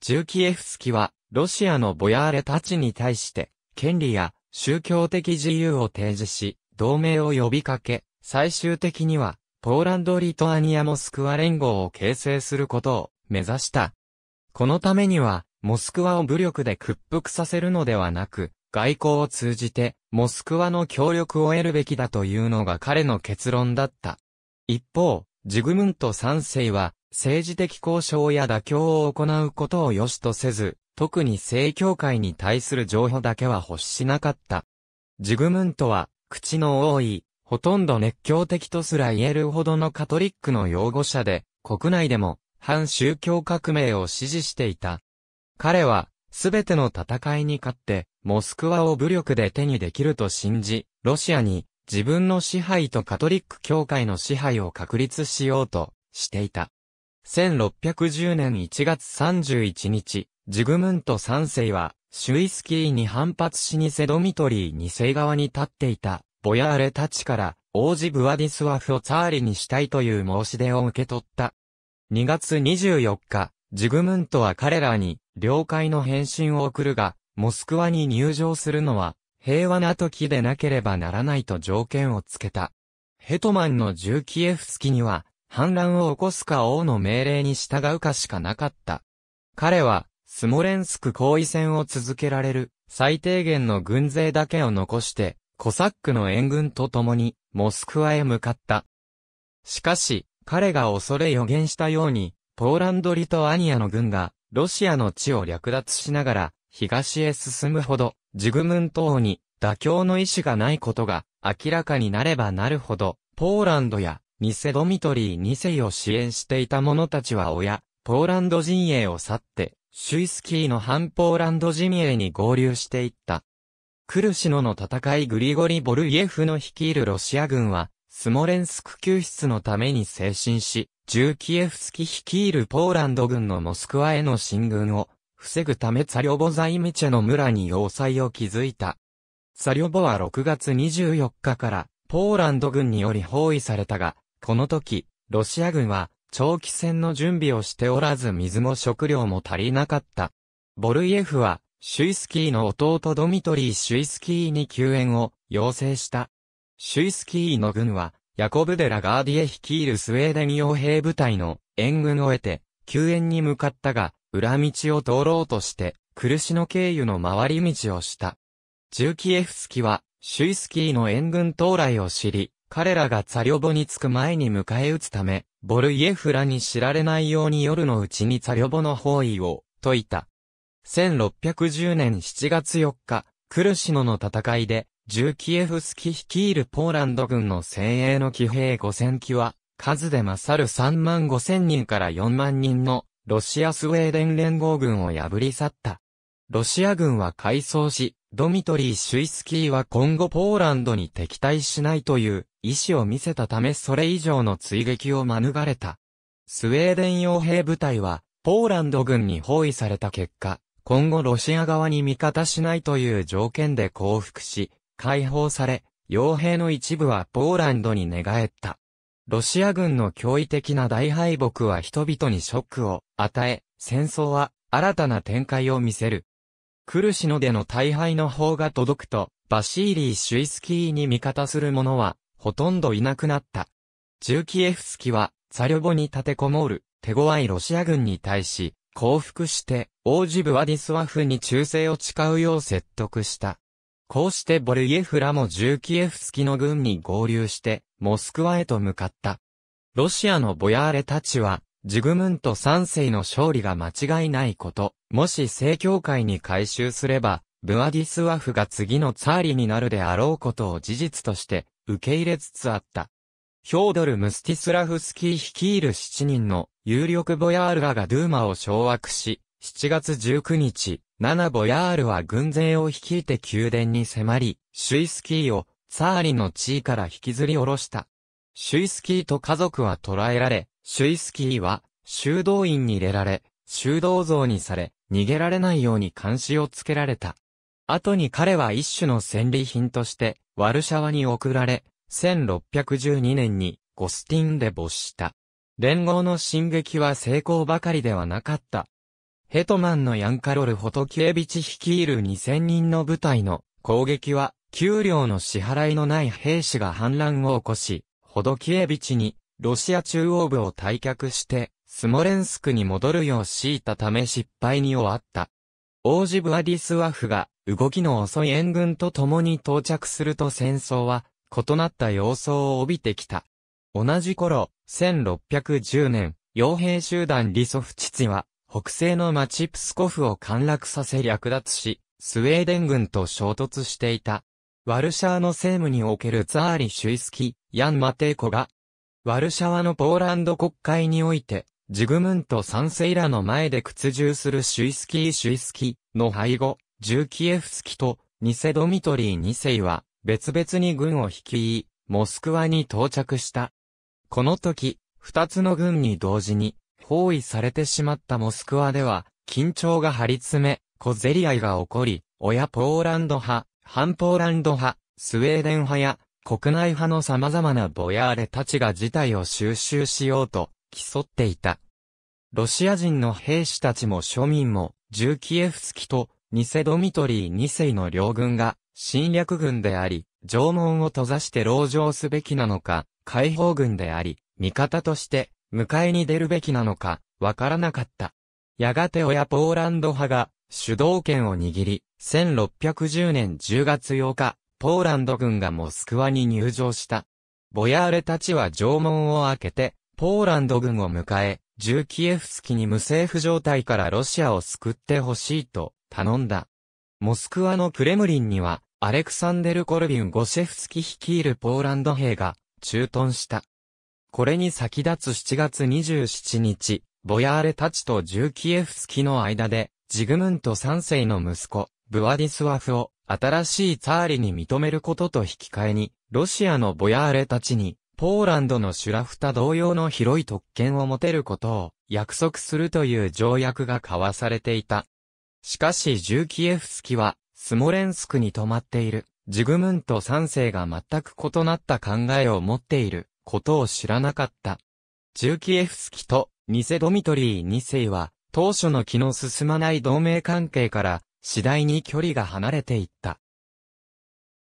ジーキエフスキは、ロシアのボヤーレたちに対して、権利や宗教的自由を提示し、同盟を呼びかけ、最終的には、ポーランド・リトアニア・モスクワ連合を形成することを目指した。このためには、モスクワを武力で屈服させるのではなく、外交を通じて、モスクワの協力を得るべきだというのが彼の結論だった。一方、ジグムント3世は、政治的交渉や妥協を行うことを良しとせず、特に正教会に対する情報だけは欲しなかった。ジグムントは、口の多い、ほとんど熱狂的とすら言えるほどのカトリックの擁護者で、国内でも、反宗教革命を支持していた。彼は、すべての戦いに勝って、モスクワを武力で手にできると信じ、ロシアに自分の支配とカトリック教会の支配を確立しようとしていた。1610年1月31日、ジグムント三世は、シュイスキーに反発しにセドミトリー2世側に立っていた、ボヤーレたちから、王子ブワディスワフをツァーリにしたいという申し出を受け取った。2月24日、ジグムントは彼らに、了解の返信を送るが、モスクワに入場するのは、平和な時でなければならないと条件をつけた。ヘトマンの銃。キエフスキには、反乱を起こすか王の命令に従うかしかなかった。彼は、スモレンスク包位戦を続けられる、最低限の軍勢だけを残して、コサックの援軍と共に、モスクワへ向かった。しかし、彼が恐れ予言したように、ポーランド・リトアニアの軍が、ロシアの地を略奪しながら、東へ進むほど、ジグムン島に、妥協の意志がないことが、明らかになればなるほど、ポーランドや、ニセドミトリー二世を支援していた者たちは親、ポーランド陣営を去って、シュイスキーの反ポーランド陣営に合流していった。クルシノの戦いグリゴリ・ボルイエフの率いるロシア軍は、スモレンスク救出のために精神し、ジューキエフスキ率いるポーランド軍のモスクワへの進軍を防ぐためツァリョボザイミチェの村に要塞を築いた。ツァリョボは6月24日からポーランド軍により包囲されたが、この時、ロシア軍は長期戦の準備をしておらず水も食料も足りなかった。ボルイエフは、シュイスキーの弟ドミトリー・シュイスキーに救援を要請した。シュイスキーの軍は、ヤコブ・デ・ラ・ガーディエ率いるスウェーデン傭兵部隊の援軍を得て、救援に向かったが、裏道を通ろうとして、苦しの経由の回り道をした。ジューキエフスキは、シュイスキーの援軍到来を知り、彼らがザリョボに着く前に迎え撃つため、ボルイエフラに知られないように夜のうちにザリョボの包囲を解いた。1610年7月4日、クルシノの戦いで、重キエフスキ率いるポーランド軍の精鋭の騎兵5000機は、数で勝る3万5000人から4万人のロシアスウェーデン連合軍を破り去った。ロシア軍は改装し、ドミトリー・シュイスキーは今後ポーランドに敵対しないという意思を見せたためそれ以上の追撃を免れた。スウェーデン傭兵部隊は、ポーランド軍に包囲された結果、今後ロシア側に味方しないという条件で降伏し、解放され、傭兵の一部はポーランドに寝返った。ロシア軍の驚異的な大敗北は人々にショックを与え、戦争は新たな展開を見せる。クルシノでの大敗の方が届くと、バシーリー・シュイスキーに味方する者は、ほとんどいなくなった。ジューキエフスキは、ザリョボに立てこもる、手強いロシア軍に対し、降伏して、王子ブワディスワフに忠誠を誓うよう説得した。こうしてボルイエフらもジューキエフスキの軍に合流して、モスクワへと向かった。ロシアのボヤーレたちは、ジグムント三世の勝利が間違いないこと、もし正教会に改修すれば、ブアディスワフが次のツァーリになるであろうことを事実として受け入れつつあった。ヒョードル・ムスティスラフスキー率いる7人の有力ボヤールらがドゥーマを掌握し、7月19日、7ボヤールは軍勢を率いて宮殿に迫り、シュイスキーをツァーリの地位から引きずり下ろした。シュイスキーと家族は捕らえられ、シュイスキーは、修道院に入れられ、修道像にされ、逃げられないように監視をつけられた。後に彼は一種の戦利品として、ワルシャワに送られ、1612年にゴスティンで没した。連合の進撃は成功ばかりではなかった。ヘトマンのヤンカロル・ホトキエビチ率いる2000人の部隊の攻撃は、給料の支払いのない兵士が反乱を起こし、ホドキエビチにロシア中央部を退却して、スモレンスクに戻るよう強いたため失敗に終わった。王子ブアディスワフが動きの遅い援軍と共に到着すると戦争は異なった様相を帯びてきた。同じ頃、1610年、傭兵集団リソフチツィは北西の町プスコフを陥落させ略奪し、スウェーデン軍と衝突していた。ワルシャーの政務におけるツァーリ・シュイスキ、ヤン・マテイコがワルシャワのポーランド国会において、ジグムント三世らの前で屈従するシュイスキー・シュイスキーの背後、ジューキエフスキと、ニセドミトリー二世は、別々に軍を率い、モスクワに到着した。この時、二つの軍に同時に、包囲されてしまったモスクワでは、緊張が張り詰め、小競り合いが起こり、親ポーランド派、反ポーランド派、スウェーデン派や国内派の様々なボヤーレたちが事態を収集しようと競っていた。ロシア人の兵士たちも庶民も、ーキエフスキとニセドミトリー2世の両軍が侵略軍であり、城門を閉ざして牢城すべきなのか、解放軍であり、味方として迎えに出るべきなのか、わからなかった。やがて親ポーランド派が主導権を握り、1610年10月8日、ポーランド軍がモスクワに入場した。ボヤーレたちは城門を開けて、ポーランド軍を迎え、重キエフスキに無政府状態からロシアを救ってほしいと頼んだ。モスクワのクレムリンには、アレクサンデル・コルビン・ゴシェフスキ率いるポーランド兵が駐屯した。これに先立つ7月27日、ボヤーレたちと重キエフスキの間で、ジグムント3世の息子、ブワディスワフを新しいツァーリに認めることと引き換えに、ロシアのボヤーレたちに、ポーランドのシュラフタ同様の広い特権を持てることを約束するという条約が交わされていた。しかしジューキエフスキは、スモレンスクに泊まっている、ジグムンと三世が全く異なった考えを持っていることを知らなかった。ジューキエフスキとニセドミトリー二世は、当初の気の進まない同盟関係から次第に距離が離れていった。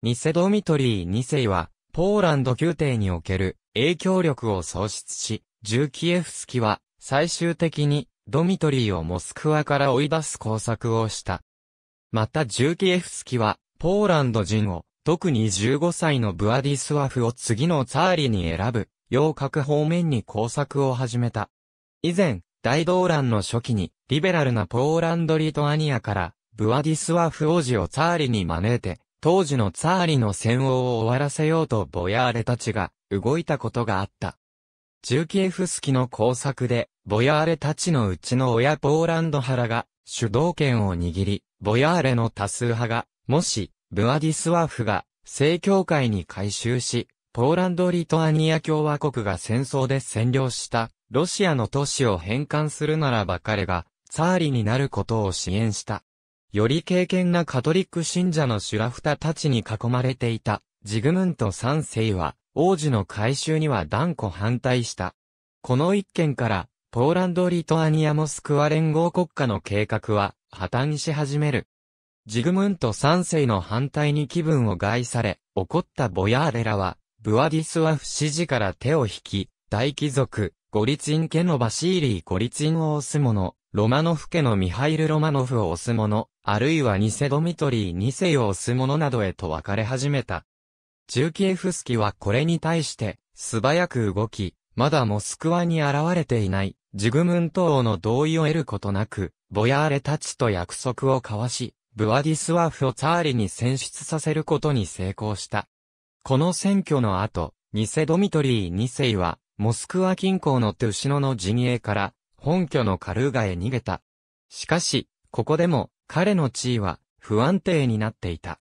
ニセドミトリー2世は、ポーランド宮廷における影響力を喪失し、ジューキエフスキは最終的にドミトリーをモスクワから追い出す工作をした。またジューキエフスキはポーランド人を特に15歳のブアディスワフを次のツァーリに選ぶ、洋角方面に工作を始めた。以前、大動乱の初期にリベラルなポーランドリトアニアからブワディスワフ王子をツァーリに招いて、当時のツァーリの戦王を終わらせようとボヤーレたちが動いたことがあった。中キエフスキの工作で、ボヤーレたちのうちの親ポーランド派が主導権を握り、ボヤーレの多数派が、もし、ブワディスワフが正教会に改修し、ポーランド・リトアニア共和国が戦争で占領したロシアの都市を返還するならば彼が、ツァーリになることを支援した。より敬虔なカトリック信者のシュラフタたちに囲まれていた、ジグムント三世は、王子の改修には断固反対した。この一件から、ポーランド・リトアニア・モスクワ連合国家の計画は、破綻し始める。ジグムント三世の反対に気分を害され、怒ったボヤーレラは、ブワディスワフ支持から手を引き、大貴族、ゴリツィン家のバシーリー・ゴリツィンを押す者、ロマノフ家のミハイル・ロマノフを押す者、あるいはニセドミトリー2世を押す者などへと分かれ始めた。ーキエフスキはこれに対して、素早く動き、まだモスクワに現れていない、ジグムント王の同意を得ることなく、ボヤーレたちと約束を交わし、ブワディスワフをツァーリに選出させることに成功した。この選挙の後、ニセドミトリー2世は、モスクワ近郊のトゥシノの陣営から、本拠のカルーガへ逃げた。しかし、ここでも彼の地位は不安定になっていた。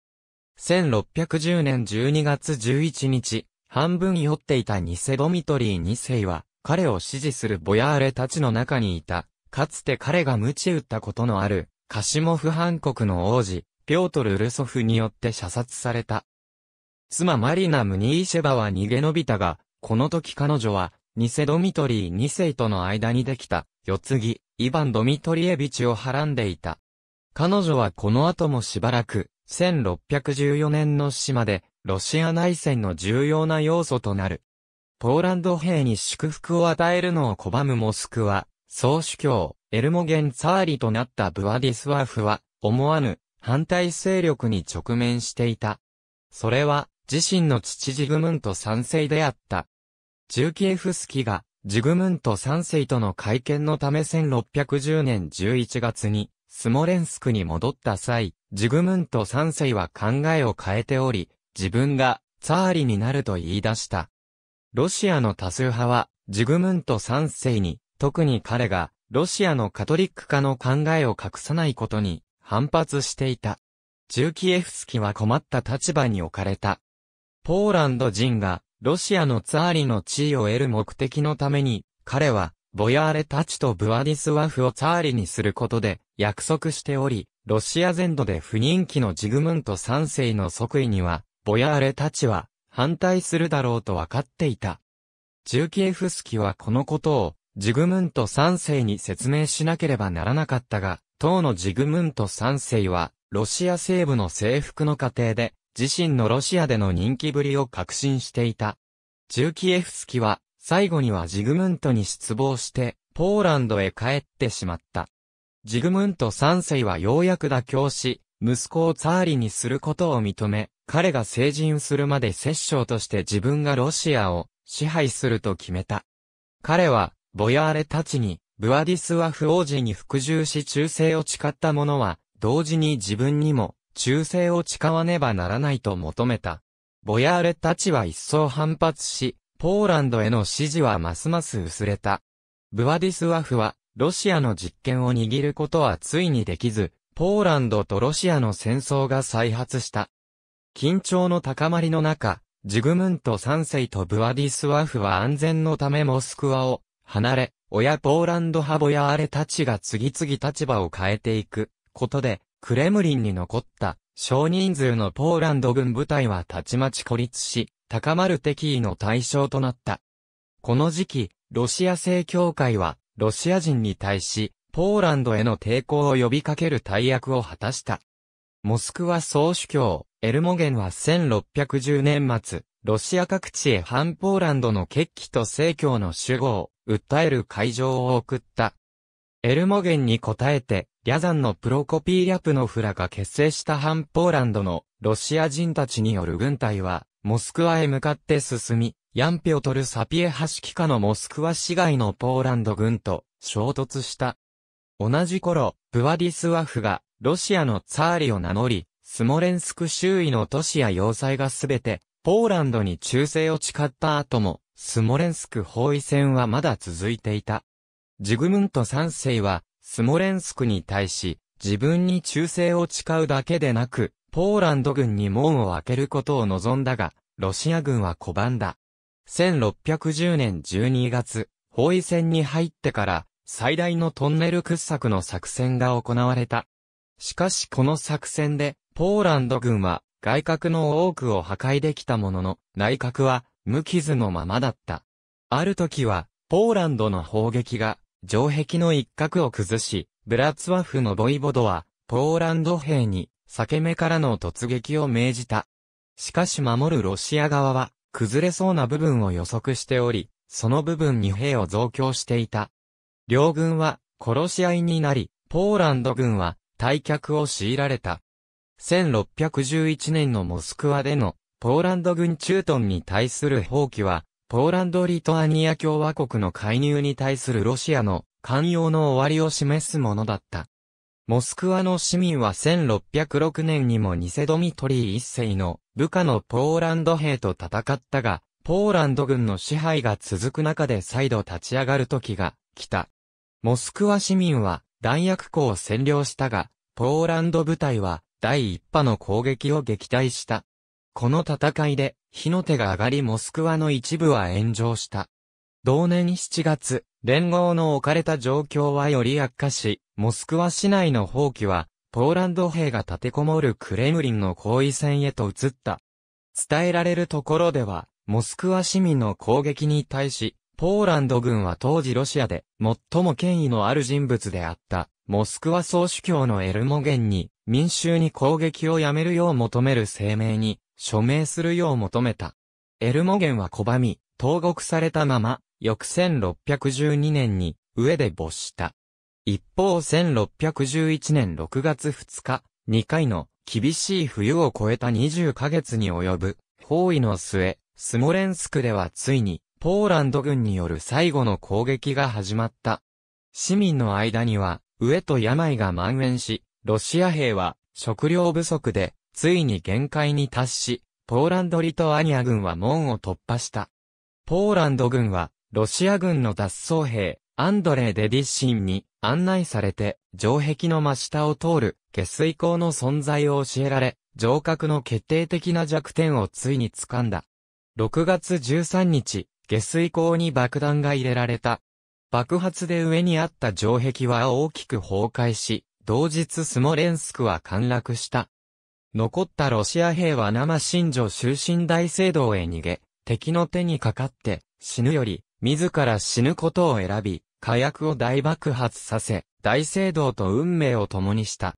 1610年12月11日、半分酔っていたニセドミトリー2世は、彼を支持するボヤーレたちの中にいた、かつて彼が鞭打ったことのある、カシモフハン国の王子、ピョートル・ルソフによって射殺された。妻マリナ・ムニーシェバは逃げ延びたが、この時彼女はニセドミトリー2世との間にできた、四つぎ、イヴァン・ドミトリエビチをはらんでいた。彼女はこの後もしばらく、1614年の島で、ロシア内戦の重要な要素となる。ポーランド兵に祝福を与えるのを拒むモスクワ、総主教、エルモゲン・ツァーリとなったブワディスワーフは、思わぬ、反対勢力に直面していた。それは、自身の父ジグムンと賛成であった。ジーキエフスキが、ジグムント3世との会見のため1610年11月に、スモレンスクに戻った際、ジグムント3世は考えを変えており、自分が、ツァーリになると言い出した。ロシアの多数派は、ジグムント3世に、特に彼が、ロシアのカトリック化の考えを隠さないことに、反発していた。ジーキエフスキは困った立場に置かれた。ポーランド人がロシアのツァーリの地位を得る目的のために、彼は、ボヤーレたちとブワディスワフをツァーリにすることで、約束しており、ロシア全土で不人気のジグムント3世の即位には、ボヤーレたちは、反対するだろうと分かっていた。ジュキエフスキはこのことを、ジグムント3世に説明しなければならなかったが、当のジグムント3世は、ロシア西部の征服の過程で、自身のロシアでの人気ぶりを確信していた。ューキエフスキは、最後にはジグムントに失望して、ポーランドへ帰ってしまった。ジグムント3世はようやく妥協し、息子をツァーリにすることを認め、彼が成人するまで摂政として自分がロシアを支配すると決めた。彼は、ボヤーレたちに、ブアディスワフ王子に服従し忠誠を誓った者は、同時に自分にも、忠誠を誓わねばならないと求めた。ボヤーレたちは一層反発し、ポーランドへの支持はますます薄れた。ブワディスワフは、ロシアの実権を握ることはついにできず、ポーランドとロシアの戦争が再発した。緊張の高まりの中、ジグムント三世とブワディスワフは安全のためモスクワを離れ、親ポーランド派ボヤーレたちが次々立場を変えていくことで、クレムリンに残った少人数のポーランド軍部隊はたちまち孤立し、高まる敵意の対象となった。この時期、ロシア正教会は、ロシア人に対し、ポーランドへの抵抗を呼びかける大役を果たした。モスクワ総主教、エルモゲンは1610年末、ロシア各地へ反ポーランドの決起と正教の主語を訴える会場を送った。エルモゲンに応えて、リャザンのプロコピーリャプノフらが結成した反ポーランドのロシア人たちによる軍隊は、モスクワへ向かって進み、ヤンピョトル・サピエハシキカのモスクワ市外のポーランド軍と衝突した。同じ頃、ブワディスワフがロシアのツァーリを名乗り、スモレンスク周囲の都市や要塞がすべて、ポーランドに忠誠を誓った後も、スモレンスク包囲戦はまだ続いていた。ジグムント3世は、スモレンスクに対し、自分に忠誠を誓うだけでなく、ポーランド軍に門を開けることを望んだが、ロシア軍は拒んだ。1610年12月、包囲戦に入ってから、最大のトンネル掘削の作戦が行われた。しかしこの作戦で、ポーランド軍は、外角の多くを破壊できたものの、内角は、無傷のままだった。ある時は、ポーランドの砲撃が、城壁の一角を崩し、ブラツワフのボイボドは、ポーランド兵に、裂け目からの突撃を命じた。しかし守るロシア側は、崩れそうな部分を予測しており、その部分に兵を増強していた。両軍は、殺し合いになり、ポーランド軍は、退却を強いられた。1611年のモスクワでの、ポーランド軍駐屯に対する放棄は、ポーランド・リトアニア共和国の介入に対するロシアの寛容の終わりを示すものだった。モスクワの市民は1606年にもニセドミトリー一世の部下のポーランド兵と戦ったが、ポーランド軍の支配が続く中で再度立ち上がる時が来た。モスクワ市民は弾薬庫を占領したが、ポーランド部隊は第一波の攻撃を撃退した。この戦いで火の手が上がりモスクワの一部は炎上した。同年7月、連合の置かれた状況はより悪化し、モスクワ市内の放棄は、ポーランド兵が立てこもるクレムリンの行為戦へと移った。伝えられるところでは、モスクワ市民の攻撃に対し、ポーランド軍は当時ロシアで最も権威のある人物であった、モスクワ総主教のエルモゲンに民衆に攻撃をやめるよう求める声明に署名するよう求めた。エルモゲンは拒み、投獄されたまま、翌1612年に、上で没した。一方1611年6月2日、2回の厳しい冬を超えた20ヶ月に及ぶ包囲の末、スモレンスクではついにポーランド軍による最後の攻撃が始まった。市民の間には、飢えと病が蔓延し、ロシア兵は食料不足でついに限界に達し、ポーランド・リトアニア軍は門を突破した。ポーランド軍は、ロシア軍の脱走兵、アンドレー・デビッシンに案内されて、城壁の真下を通る、下水口の存在を教えられ、城郭の決定的な弱点をついに掴んだ。6月13日、下水口に爆弾が入れられた。爆発で上にあった城壁は大きく崩壊し、同日スモレンスクは陥落した。残ったロシア兵は生信女終身大聖堂へ逃げ、敵の手にかかって死ぬより、自ら死ぬことを選び、火薬を大爆発させ、大聖堂と運命を共にした。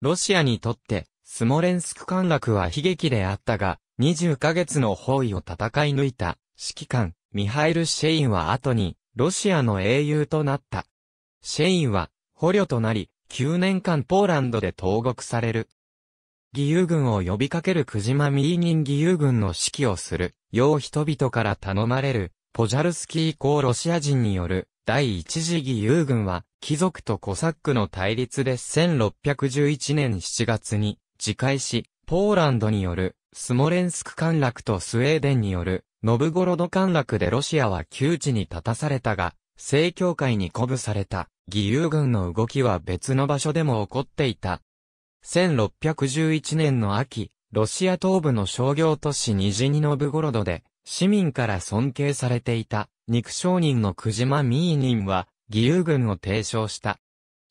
ロシアにとって、スモレンスク陥落は悲劇であったが、20ヶ月の包囲を戦い抜いた、指揮官、ミハイル・シェインは後に、ロシアの英雄となった。シェインは、捕虜となり、9年間ポーランドで投獄される。義勇軍を呼びかけるクジマミーニン義勇軍の指揮をする、よう人々から頼まれる、ポジャルスキー公ロシア人による、第一次義勇軍は、貴族とコサックの対立で1611年7月に、自戒し、ポーランドによる、スモレンスク陥落とスウェーデンによる、ノブゴロド陥落でロシアは窮地に立たされたが、正教会に鼓舞された、義勇軍の動きは別の場所でも起こっていた。1611年の秋、ロシア東部の商業都市ニジニノブゴロドで、市民から尊敬されていた、肉商人のクジマ・ミーニンは、義勇軍を提唱した。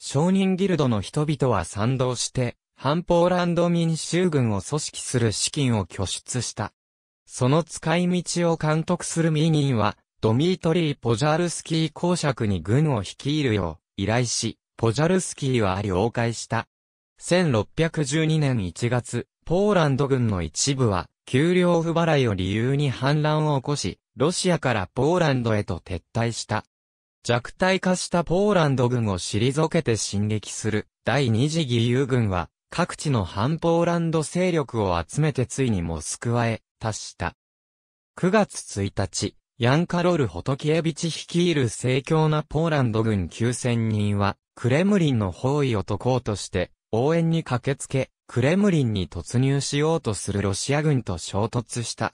商人ギルドの人々は賛同して、反ポーランド民衆軍を組織する資金を拠出した。その使い道を監督するミーニンは、ドミートリー・ポジャルスキー公爵に軍を率いるよう依頼し、ポジャルスキーは了解した。1612年1月、ポーランド軍の一部は、給料不払いを理由に反乱を起こし、ロシアからポーランドへと撤退した。弱体化したポーランド軍を退けて進撃する第二次義勇軍は、各地の反ポーランド勢力を集めてついにモスクワへ達した。9月1日、ヤンカロル・ホトキエビチ率いる盛況なポーランド軍9000人は、クレムリンの包囲を解こうとして、応援に駆けつけ、クレムリンに突入しようとするロシア軍と衝突した。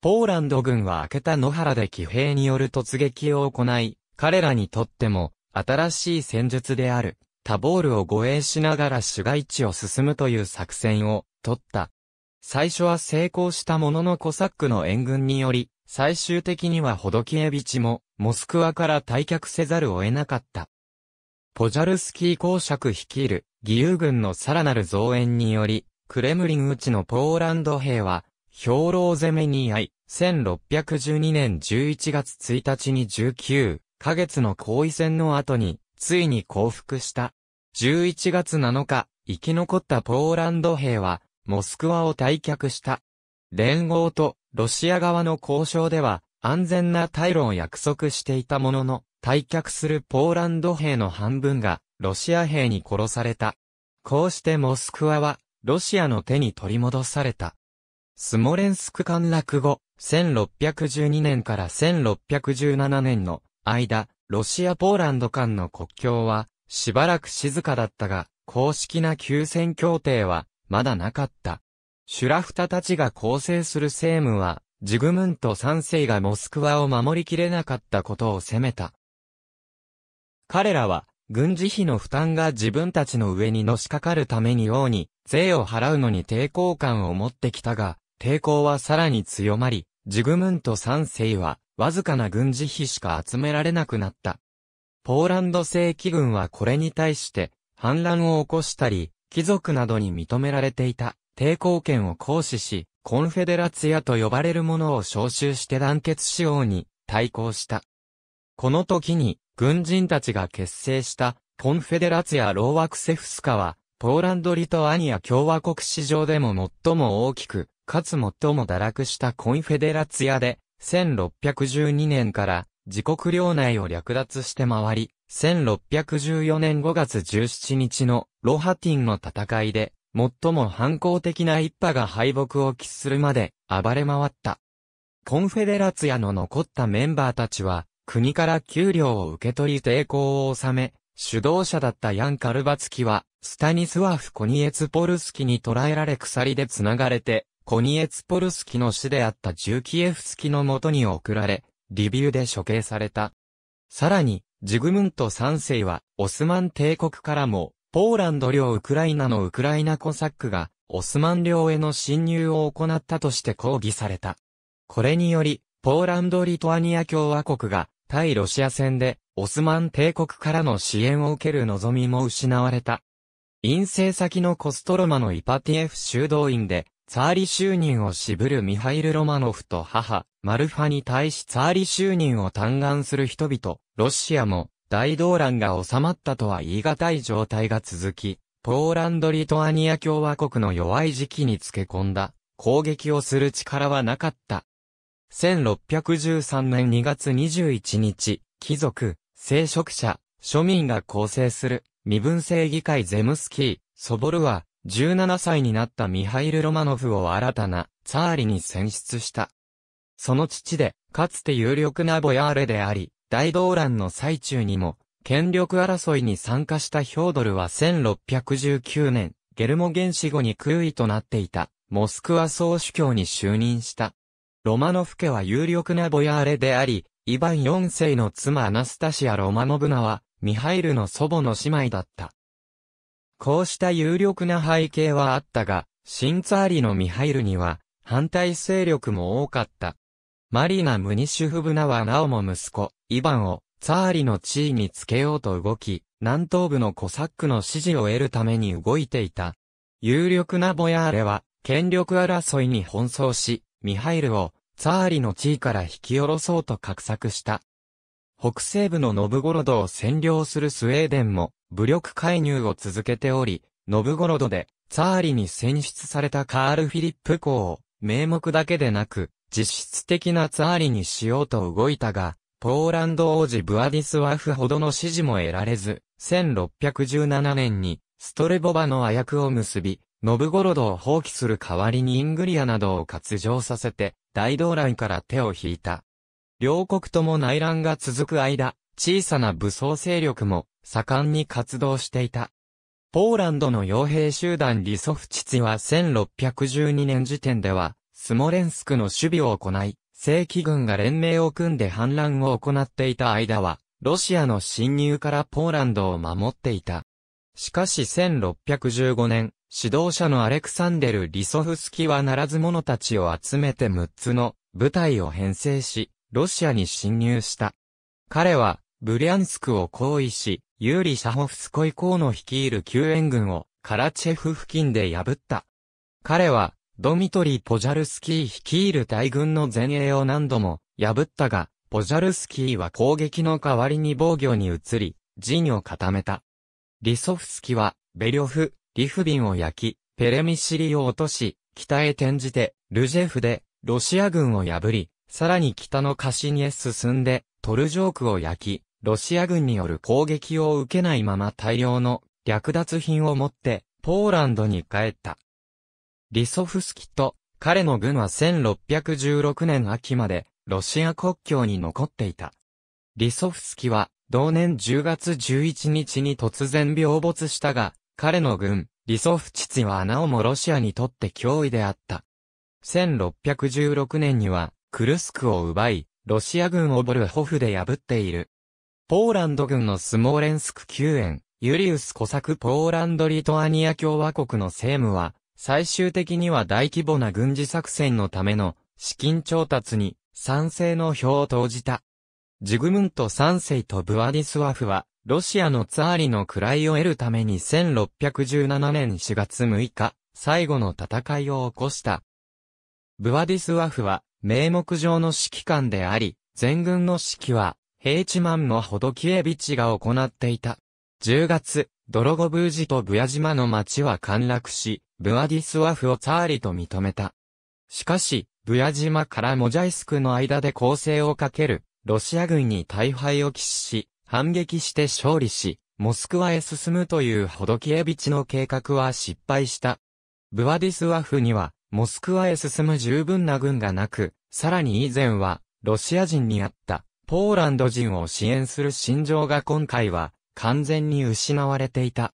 ポーランド軍は明けた野原で騎兵による突撃を行い、彼らにとっても、新しい戦術である、タボールを護衛しながら市街地を進むという作戦を、取った。最初は成功したもののコサックの援軍により、最終的にはホドキエビチも、モスクワから退却せざるを得なかった。ポジャルスキー公爵率いる義勇軍のさらなる増援により、クレムリンうちのポーランド兵は、兵糧攻めに遭い、1612年11月1日に19ヶ月の後為戦の後に、ついに降伏した。11月7日、生き残ったポーランド兵は、モスクワを退却した。連合とロシア側の交渉では、安全な退路を約束していたものの、退却するポーランド兵の半分がロシア兵に殺された。こうしてモスクワはロシアの手に取り戻された。スモレンスク陥落後、1612年から1617年の間、ロシア・ポーランド間の国境はしばらく静かだったが、公式な休戦協定はまだなかった。シュラフタたちが構成する政務は、ジグムント三世がモスクワを守りきれなかったことを責めた。彼らは、軍事費の負担が自分たちの上にのしかかるために王に、税を払うのに抵抗感を持ってきたが、抵抗はさらに強まり、ジグムント三世は、わずかな軍事費しか集められなくなった。ポーランド正規軍はこれに対して、反乱を起こしたり、貴族などに認められていた、抵抗権を行使し、コンフェデラツヤと呼ばれるものを招集して団結しように対抗した。この時に、軍人たちが結成した、コンフェデラツヤ・ローワクセフスカは、ポーランド・リトアニア共和国史上でも最も大きく、かつ最も堕落したコンフェデラツヤで、1612年から自国領内を略奪して回り、1614年5月17日のロハティンの戦いで、最も反抗的な一派が敗北を喫するまで暴れ回った。コンフェデラツヤの残ったメンバーたちは、国から給料を受け取り抵抗を収め、主導者だったヤン・カルバツキは、スタニスワフ・コニエツポルスキに捕らえられ鎖で繋がれて、コニエツポルスキの死であったジューキエフスキの元に送られ、リビューで処刑された。さらに、ジグムント3世は、オスマン帝国からも、ポーランド領ウクライナのウクライナコサックが、オスマン領への侵入を行ったとして抗議された。これにより、ポーランド・リトアニア共和国が、対ロシア戦で、オスマン帝国からの支援を受ける望みも失われた。陰性先のコストロマのイパティエフ修道院で、ツァーリ就任を渋るミハイル・ロマノフと母、マルファに対しツァーリ就任を嘆願する人々、ロシアも大動乱が収まったとは言い難い状態が続き、ポーランド・リトアニア共和国の弱い時期につけ込んだ攻撃をする力はなかった。1613年2月21日、貴族、聖職者、庶民が構成する、身分制議会ゼムスキー、ソボルは、17歳になったミハイル・ロマノフを新たな、ツァーリに選出した。その父で、かつて有力なボヤーレであり、大動乱の最中にも、権力争いに参加したヒョードルは1619年、ゲルモ原子後に空位となっていた、モスクワ総主教に就任した。ロマノフ家は有力なボヤーレであり、イヴァン4世の妻アナスタシア・ロマノブナは、ミハイルの祖母の姉妹だった。こうした有力な背景はあったが、シンツァーリのミハイルには、反対勢力も多かった。マリナ・ムニシュフブナはなおも息子、イヴァンを、ツァーリの地位につけようと動き、南東部のコサックの支持を得るために動いていた。有力なボヤーレは、権力争いに奔走し、ミハイルをツァーリの地位から引き下ろそうと画策した。北西部のノブゴロドを占領するスウェーデンも武力介入を続けており、ノブゴロドでツァーリに選出されたカール・フィリップ公を名目だけでなく実質的なツァーリにしようと動いたが、ポーランド王子ブアディスワフほどの支持も得られず、1617年にストレボバの和訳を結び、ノブゴロドを放棄する代わりにイングリアなどを割譲させて、大動乱から手を引いた。両国とも内乱が続く間、小さな武装勢力も盛んに活動していた。ポーランドの傭兵集団リソフチツィは1612年時点では、スモレンスクの守備を行い、正規軍が連盟を組んで反乱を行っていた間は、ロシアの侵入からポーランドを守っていた。しかし1615年、指導者のアレクサンデル・リソフスキはならず者たちを集めて6つの部隊を編成し、ロシアに侵入した。彼は、ブリャンスクを行為し、ユーリ・シャホフスコイ公の率いる救援軍をカラチェフ付近で破った。彼は、ドミトリー・ポジャルスキー率いる大軍の前衛を何度も破ったが、ポジャルスキーは攻撃の代わりに防御に移り、陣を固めた。リソフスキは、ベリョフ、リフビンを焼き、ペレミシリを落とし、北へ転じて、ルジェフで、ロシア軍を破り、さらに北のカシニへ進んで、トルジョークを焼き、ロシア軍による攻撃を受けないまま大量の略奪品を持って、ポーランドに帰った。リソフスキと彼の軍は1616年秋までロシア国境に残っていた。リソフスキは同年10月11日に突然病没したが、彼の軍、リソフチツィはなおもロシアにとって脅威であった。1616年には、クルスクを奪い、ロシア軍をボルホフで破っている。ポーランド軍のスモーレンスク救援、ユリウス・古作ポーランド・リトアニア共和国の政務は、最終的には大規模な軍事作戦のための資金調達に賛成の票を投じた。ジグムント3世とブワディスワフはロシアのツァーリの位を得るために1617年4月6日、最後の戦いを起こした。ブワディスワフは、名目上の指揮官であり、全軍の指揮は、ヘイチマンのホドキエビチが行っていた。10月、ドロゴブージとブヤ島の町は陥落し、ブワディスワフをツァーリと認めた。しかし、ブヤ島からモジャイスクの間で攻勢をかける、ロシア軍に大敗を喫し、反撃して勝利し、モスクワへ進むというホドキエビチの計画は失敗した。ブワディスワフには、モスクワへ進む十分な軍がなく、さらに以前は、ロシア人にあった、ポーランド人を支援する心情が今回は、完全に失われていた。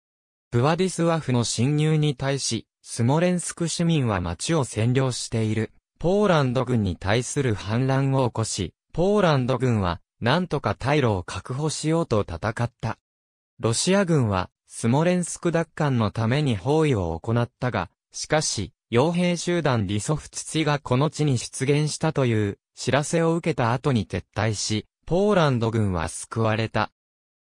ブワディスワフの侵入に対し、スモレンスク市民は町を占領している、ポーランド軍に対する反乱を起こし、ポーランド軍はなんとか退路を確保しようと戦った。ロシア軍は、スモレンスク奪還のために包囲を行ったが、しかし、傭兵集団リソフチツィがこの地に出現したという知らせを受けた後に撤退し、ポーランド軍は救われた。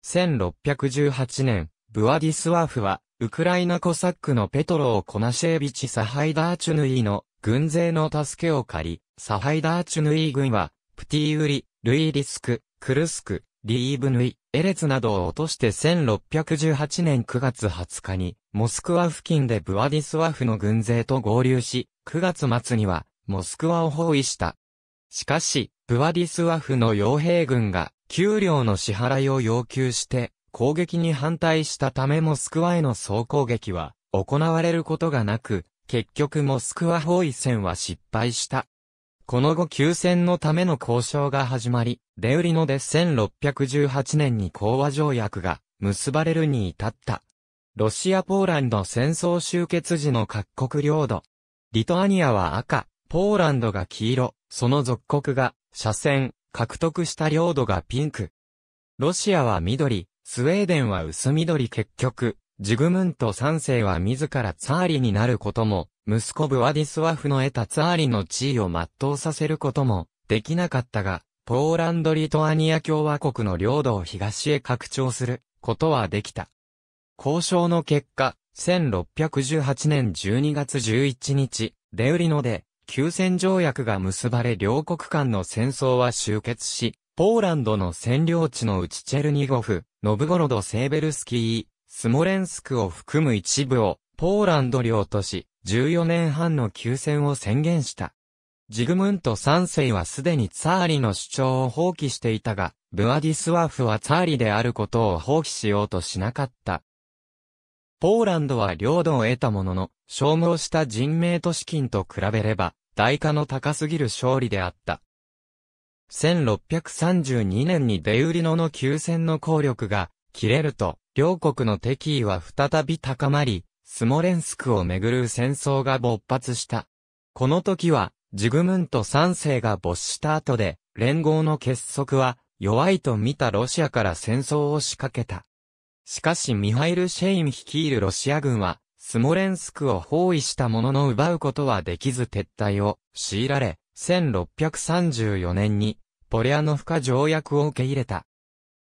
1618年、ブワディスワーフは、ウクライナコサックのペトロをコナシェービチ・サハイダーチュヌイの軍勢の助けを借り、サハイダーチュヌイ軍は、プティウリ、ルイリスク、クルスク、リーブヌイ、エレツなどを落として1618年9月20日に、モスクワ付近でブワディスワフの軍勢と合流し、9月末には、モスクワを包囲した。しかし、ブワディスワフの傭兵軍が、給料の支払いを要求して、攻撃に反対したためモスクワへの総攻撃は、行われることがなく、結局モスクワ包囲戦は失敗した。この後休戦のための交渉が始まり、デウリノで1618年に講和条約が結ばれるに至った。ロシア・ポーランド戦争終結時の各国領土。リトアニアは赤、ポーランドが黄色、その属国が、斜線、獲得した領土がピンク。ロシアは緑、スウェーデンは薄緑結局、ジグムント3世は自らツァーリになることも息子ブワディスワフの得たツァーリの地位を全うさせることもできなかったが、ポーランド・リトアニア共和国の領土を東へ拡張することはできた。交渉の結果、1618年12月11日、デウリノで、休戦条約が結ばれ両国間の戦争は終結し、ポーランドの占領地の内。チェルニゴフ、ノブゴロド・セーベルスキー、スモレンスクを含む一部を、ポーランド領とし、14年半の休戦を宣言した。ジグムント三世はすでにツァーリの主張を放棄していたが、ブアディスワフはツァーリであることを放棄しようとしなかった。ポーランドは領土を得たものの、消耗した人命と資金と比べれば、代価の高すぎる勝利であった。1632年にデウリノの休戦の効力が切れると、両国の敵意は再び高まり、スモレンスクをめぐる戦争が勃発した。この時は、ジグムント3世が没した後で、連合の結束は、弱いと見たロシアから戦争を仕掛けた。しかしミハイル・シェイン率いるロシア軍は、スモレンスクを包囲したものの奪うことはできず撤退を強いられ、1634年に、ポリアノフカ条約を受け入れた。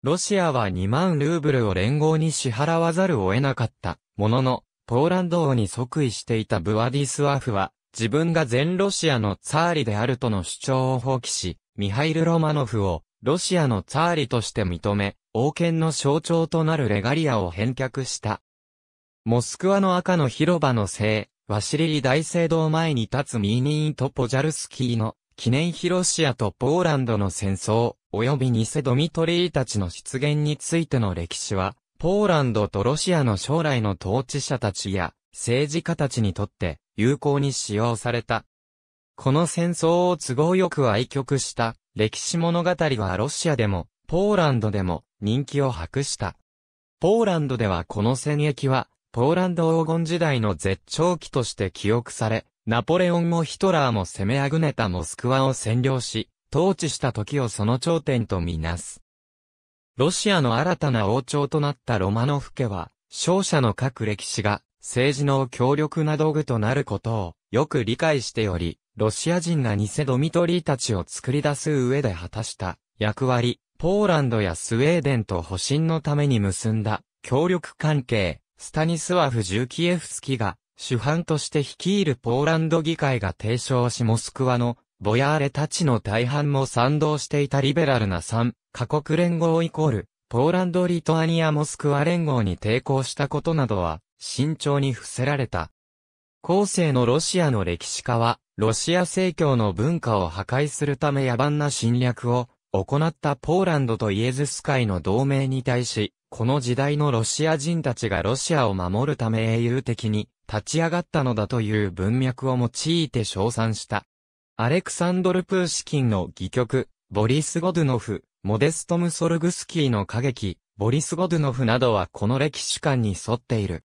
ロシアは2万ルーブルを連合に支払わざるを得なかった、ものの、ポーランド王に即位していたブワディスワフは、自分が全ロシアのツァーリであるとの主張を放棄し、ミハイル・ロマノフを、ロシアのツァーリとして認め、王権の象徴となるレガリアを返却した。モスクワの赤の広場の聖、ワシリリ大聖堂前に立つミーニーンとポジャルスキーの記念ヒロシアとポーランドの戦争、及びニセドミトリーたちの出現についての歴史は、ポーランドとロシアの将来の統治者たちや政治家たちにとって有効に使用された。この戦争を都合よく愛曲した歴史物語はロシアでもポーランドでも人気を博した。ポーランドではこの戦役はポーランド黄金時代の絶頂期として記憶され、ナポレオンもヒトラーも攻めあぐねたモスクワを占領し、統治した時をその頂点とみなす。ロシアの新たな王朝となったロマノフ家は、勝者の各歴史が政治の強力な道具となることをよく理解しており、ロシア人が偽ドミトリーたちを作り出す上で果たした役割、ポーランドやスウェーデンと保身のために結んだ協力関係、スタニスワフ・ジュキエフスキが主犯として率いるポーランド議会が提唱しモスクワのボヤーレたちの大半も賛同していたリベラルな3、カ国連合イコール、ポーランド・リトアニア・モスクワ連合に抵抗したことなどは、慎重に伏せられた。後世のロシアの歴史家は、ロシア正教の文化を破壊するため野蛮な侵略を行ったポーランドとイエズス会の同盟に対し、この時代のロシア人たちがロシアを守るため英雄的に立ち上がったのだという文脈を用いて称賛した。アレクサンドル・プーシキンの戯曲、ボリス・ゴドゥノフ、モデスト・ムソルグスキーの歌劇、ボリス・ゴドゥノフなどはこの歴史観に沿っている。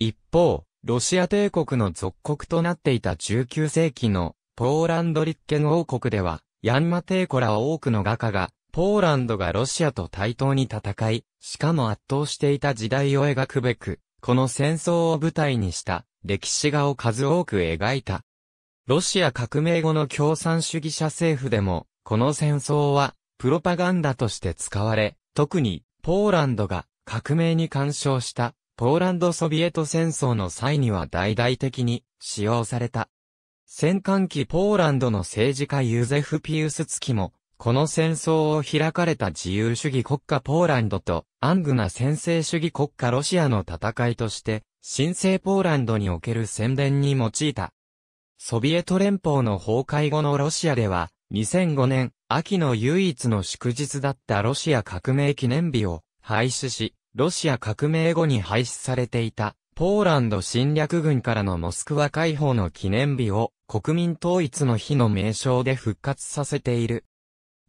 一方、ロシア帝国の属国となっていた19世紀のポーランド立憲王国では、ヤンマ帝コら多くの画家が、ポーランドがロシアと対等に戦い、しかも圧倒していた時代を描くべく、この戦争を舞台にした歴史画を数多く描いた。ロシア革命後の共産主義者政府でも、この戦争は、プロパガンダとして使われ、特に、ポーランドが革命に干渉した、ポーランドソビエト戦争の際には大々的に使用された。戦艦機ポーランドの政治家ユーゼフ・ピウス付きも、この戦争を開かれた自由主義国家ポーランドと、アングな専制主義国家ロシアの戦いとして、新生ポーランドにおける宣伝に用いた。ソビエト連邦の崩壊後のロシアでは、2005年、秋の唯一の祝日だったロシア革命記念日を廃止し、ロシア革命後に廃止されていた、ポーランド侵略軍からのモスクワ解放の記念日を国民統一の日の名称で復活させている。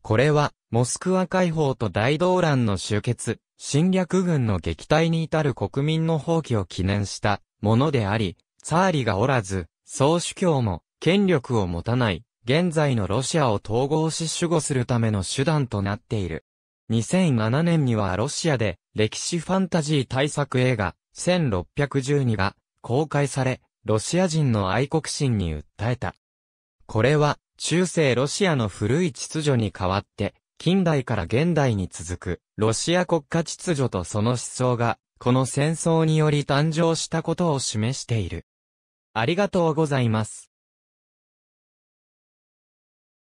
これは、モスクワ解放と大動乱の終結、侵略軍の撃退に至る国民の放棄を記念したものであり、ツァーリがおらず、総主教も、権力を持たない、現在のロシアを統合し守護するための手段となっている。2007年にはロシアで、歴史ファンタジー対策映画、1612が、公開され、ロシア人の愛国心に訴えた。これは、中世ロシアの古い秩序に代わって、近代から現代に続く、ロシア国家秩序とその思想が、この戦争により誕生したことを示している。ありがとうございます。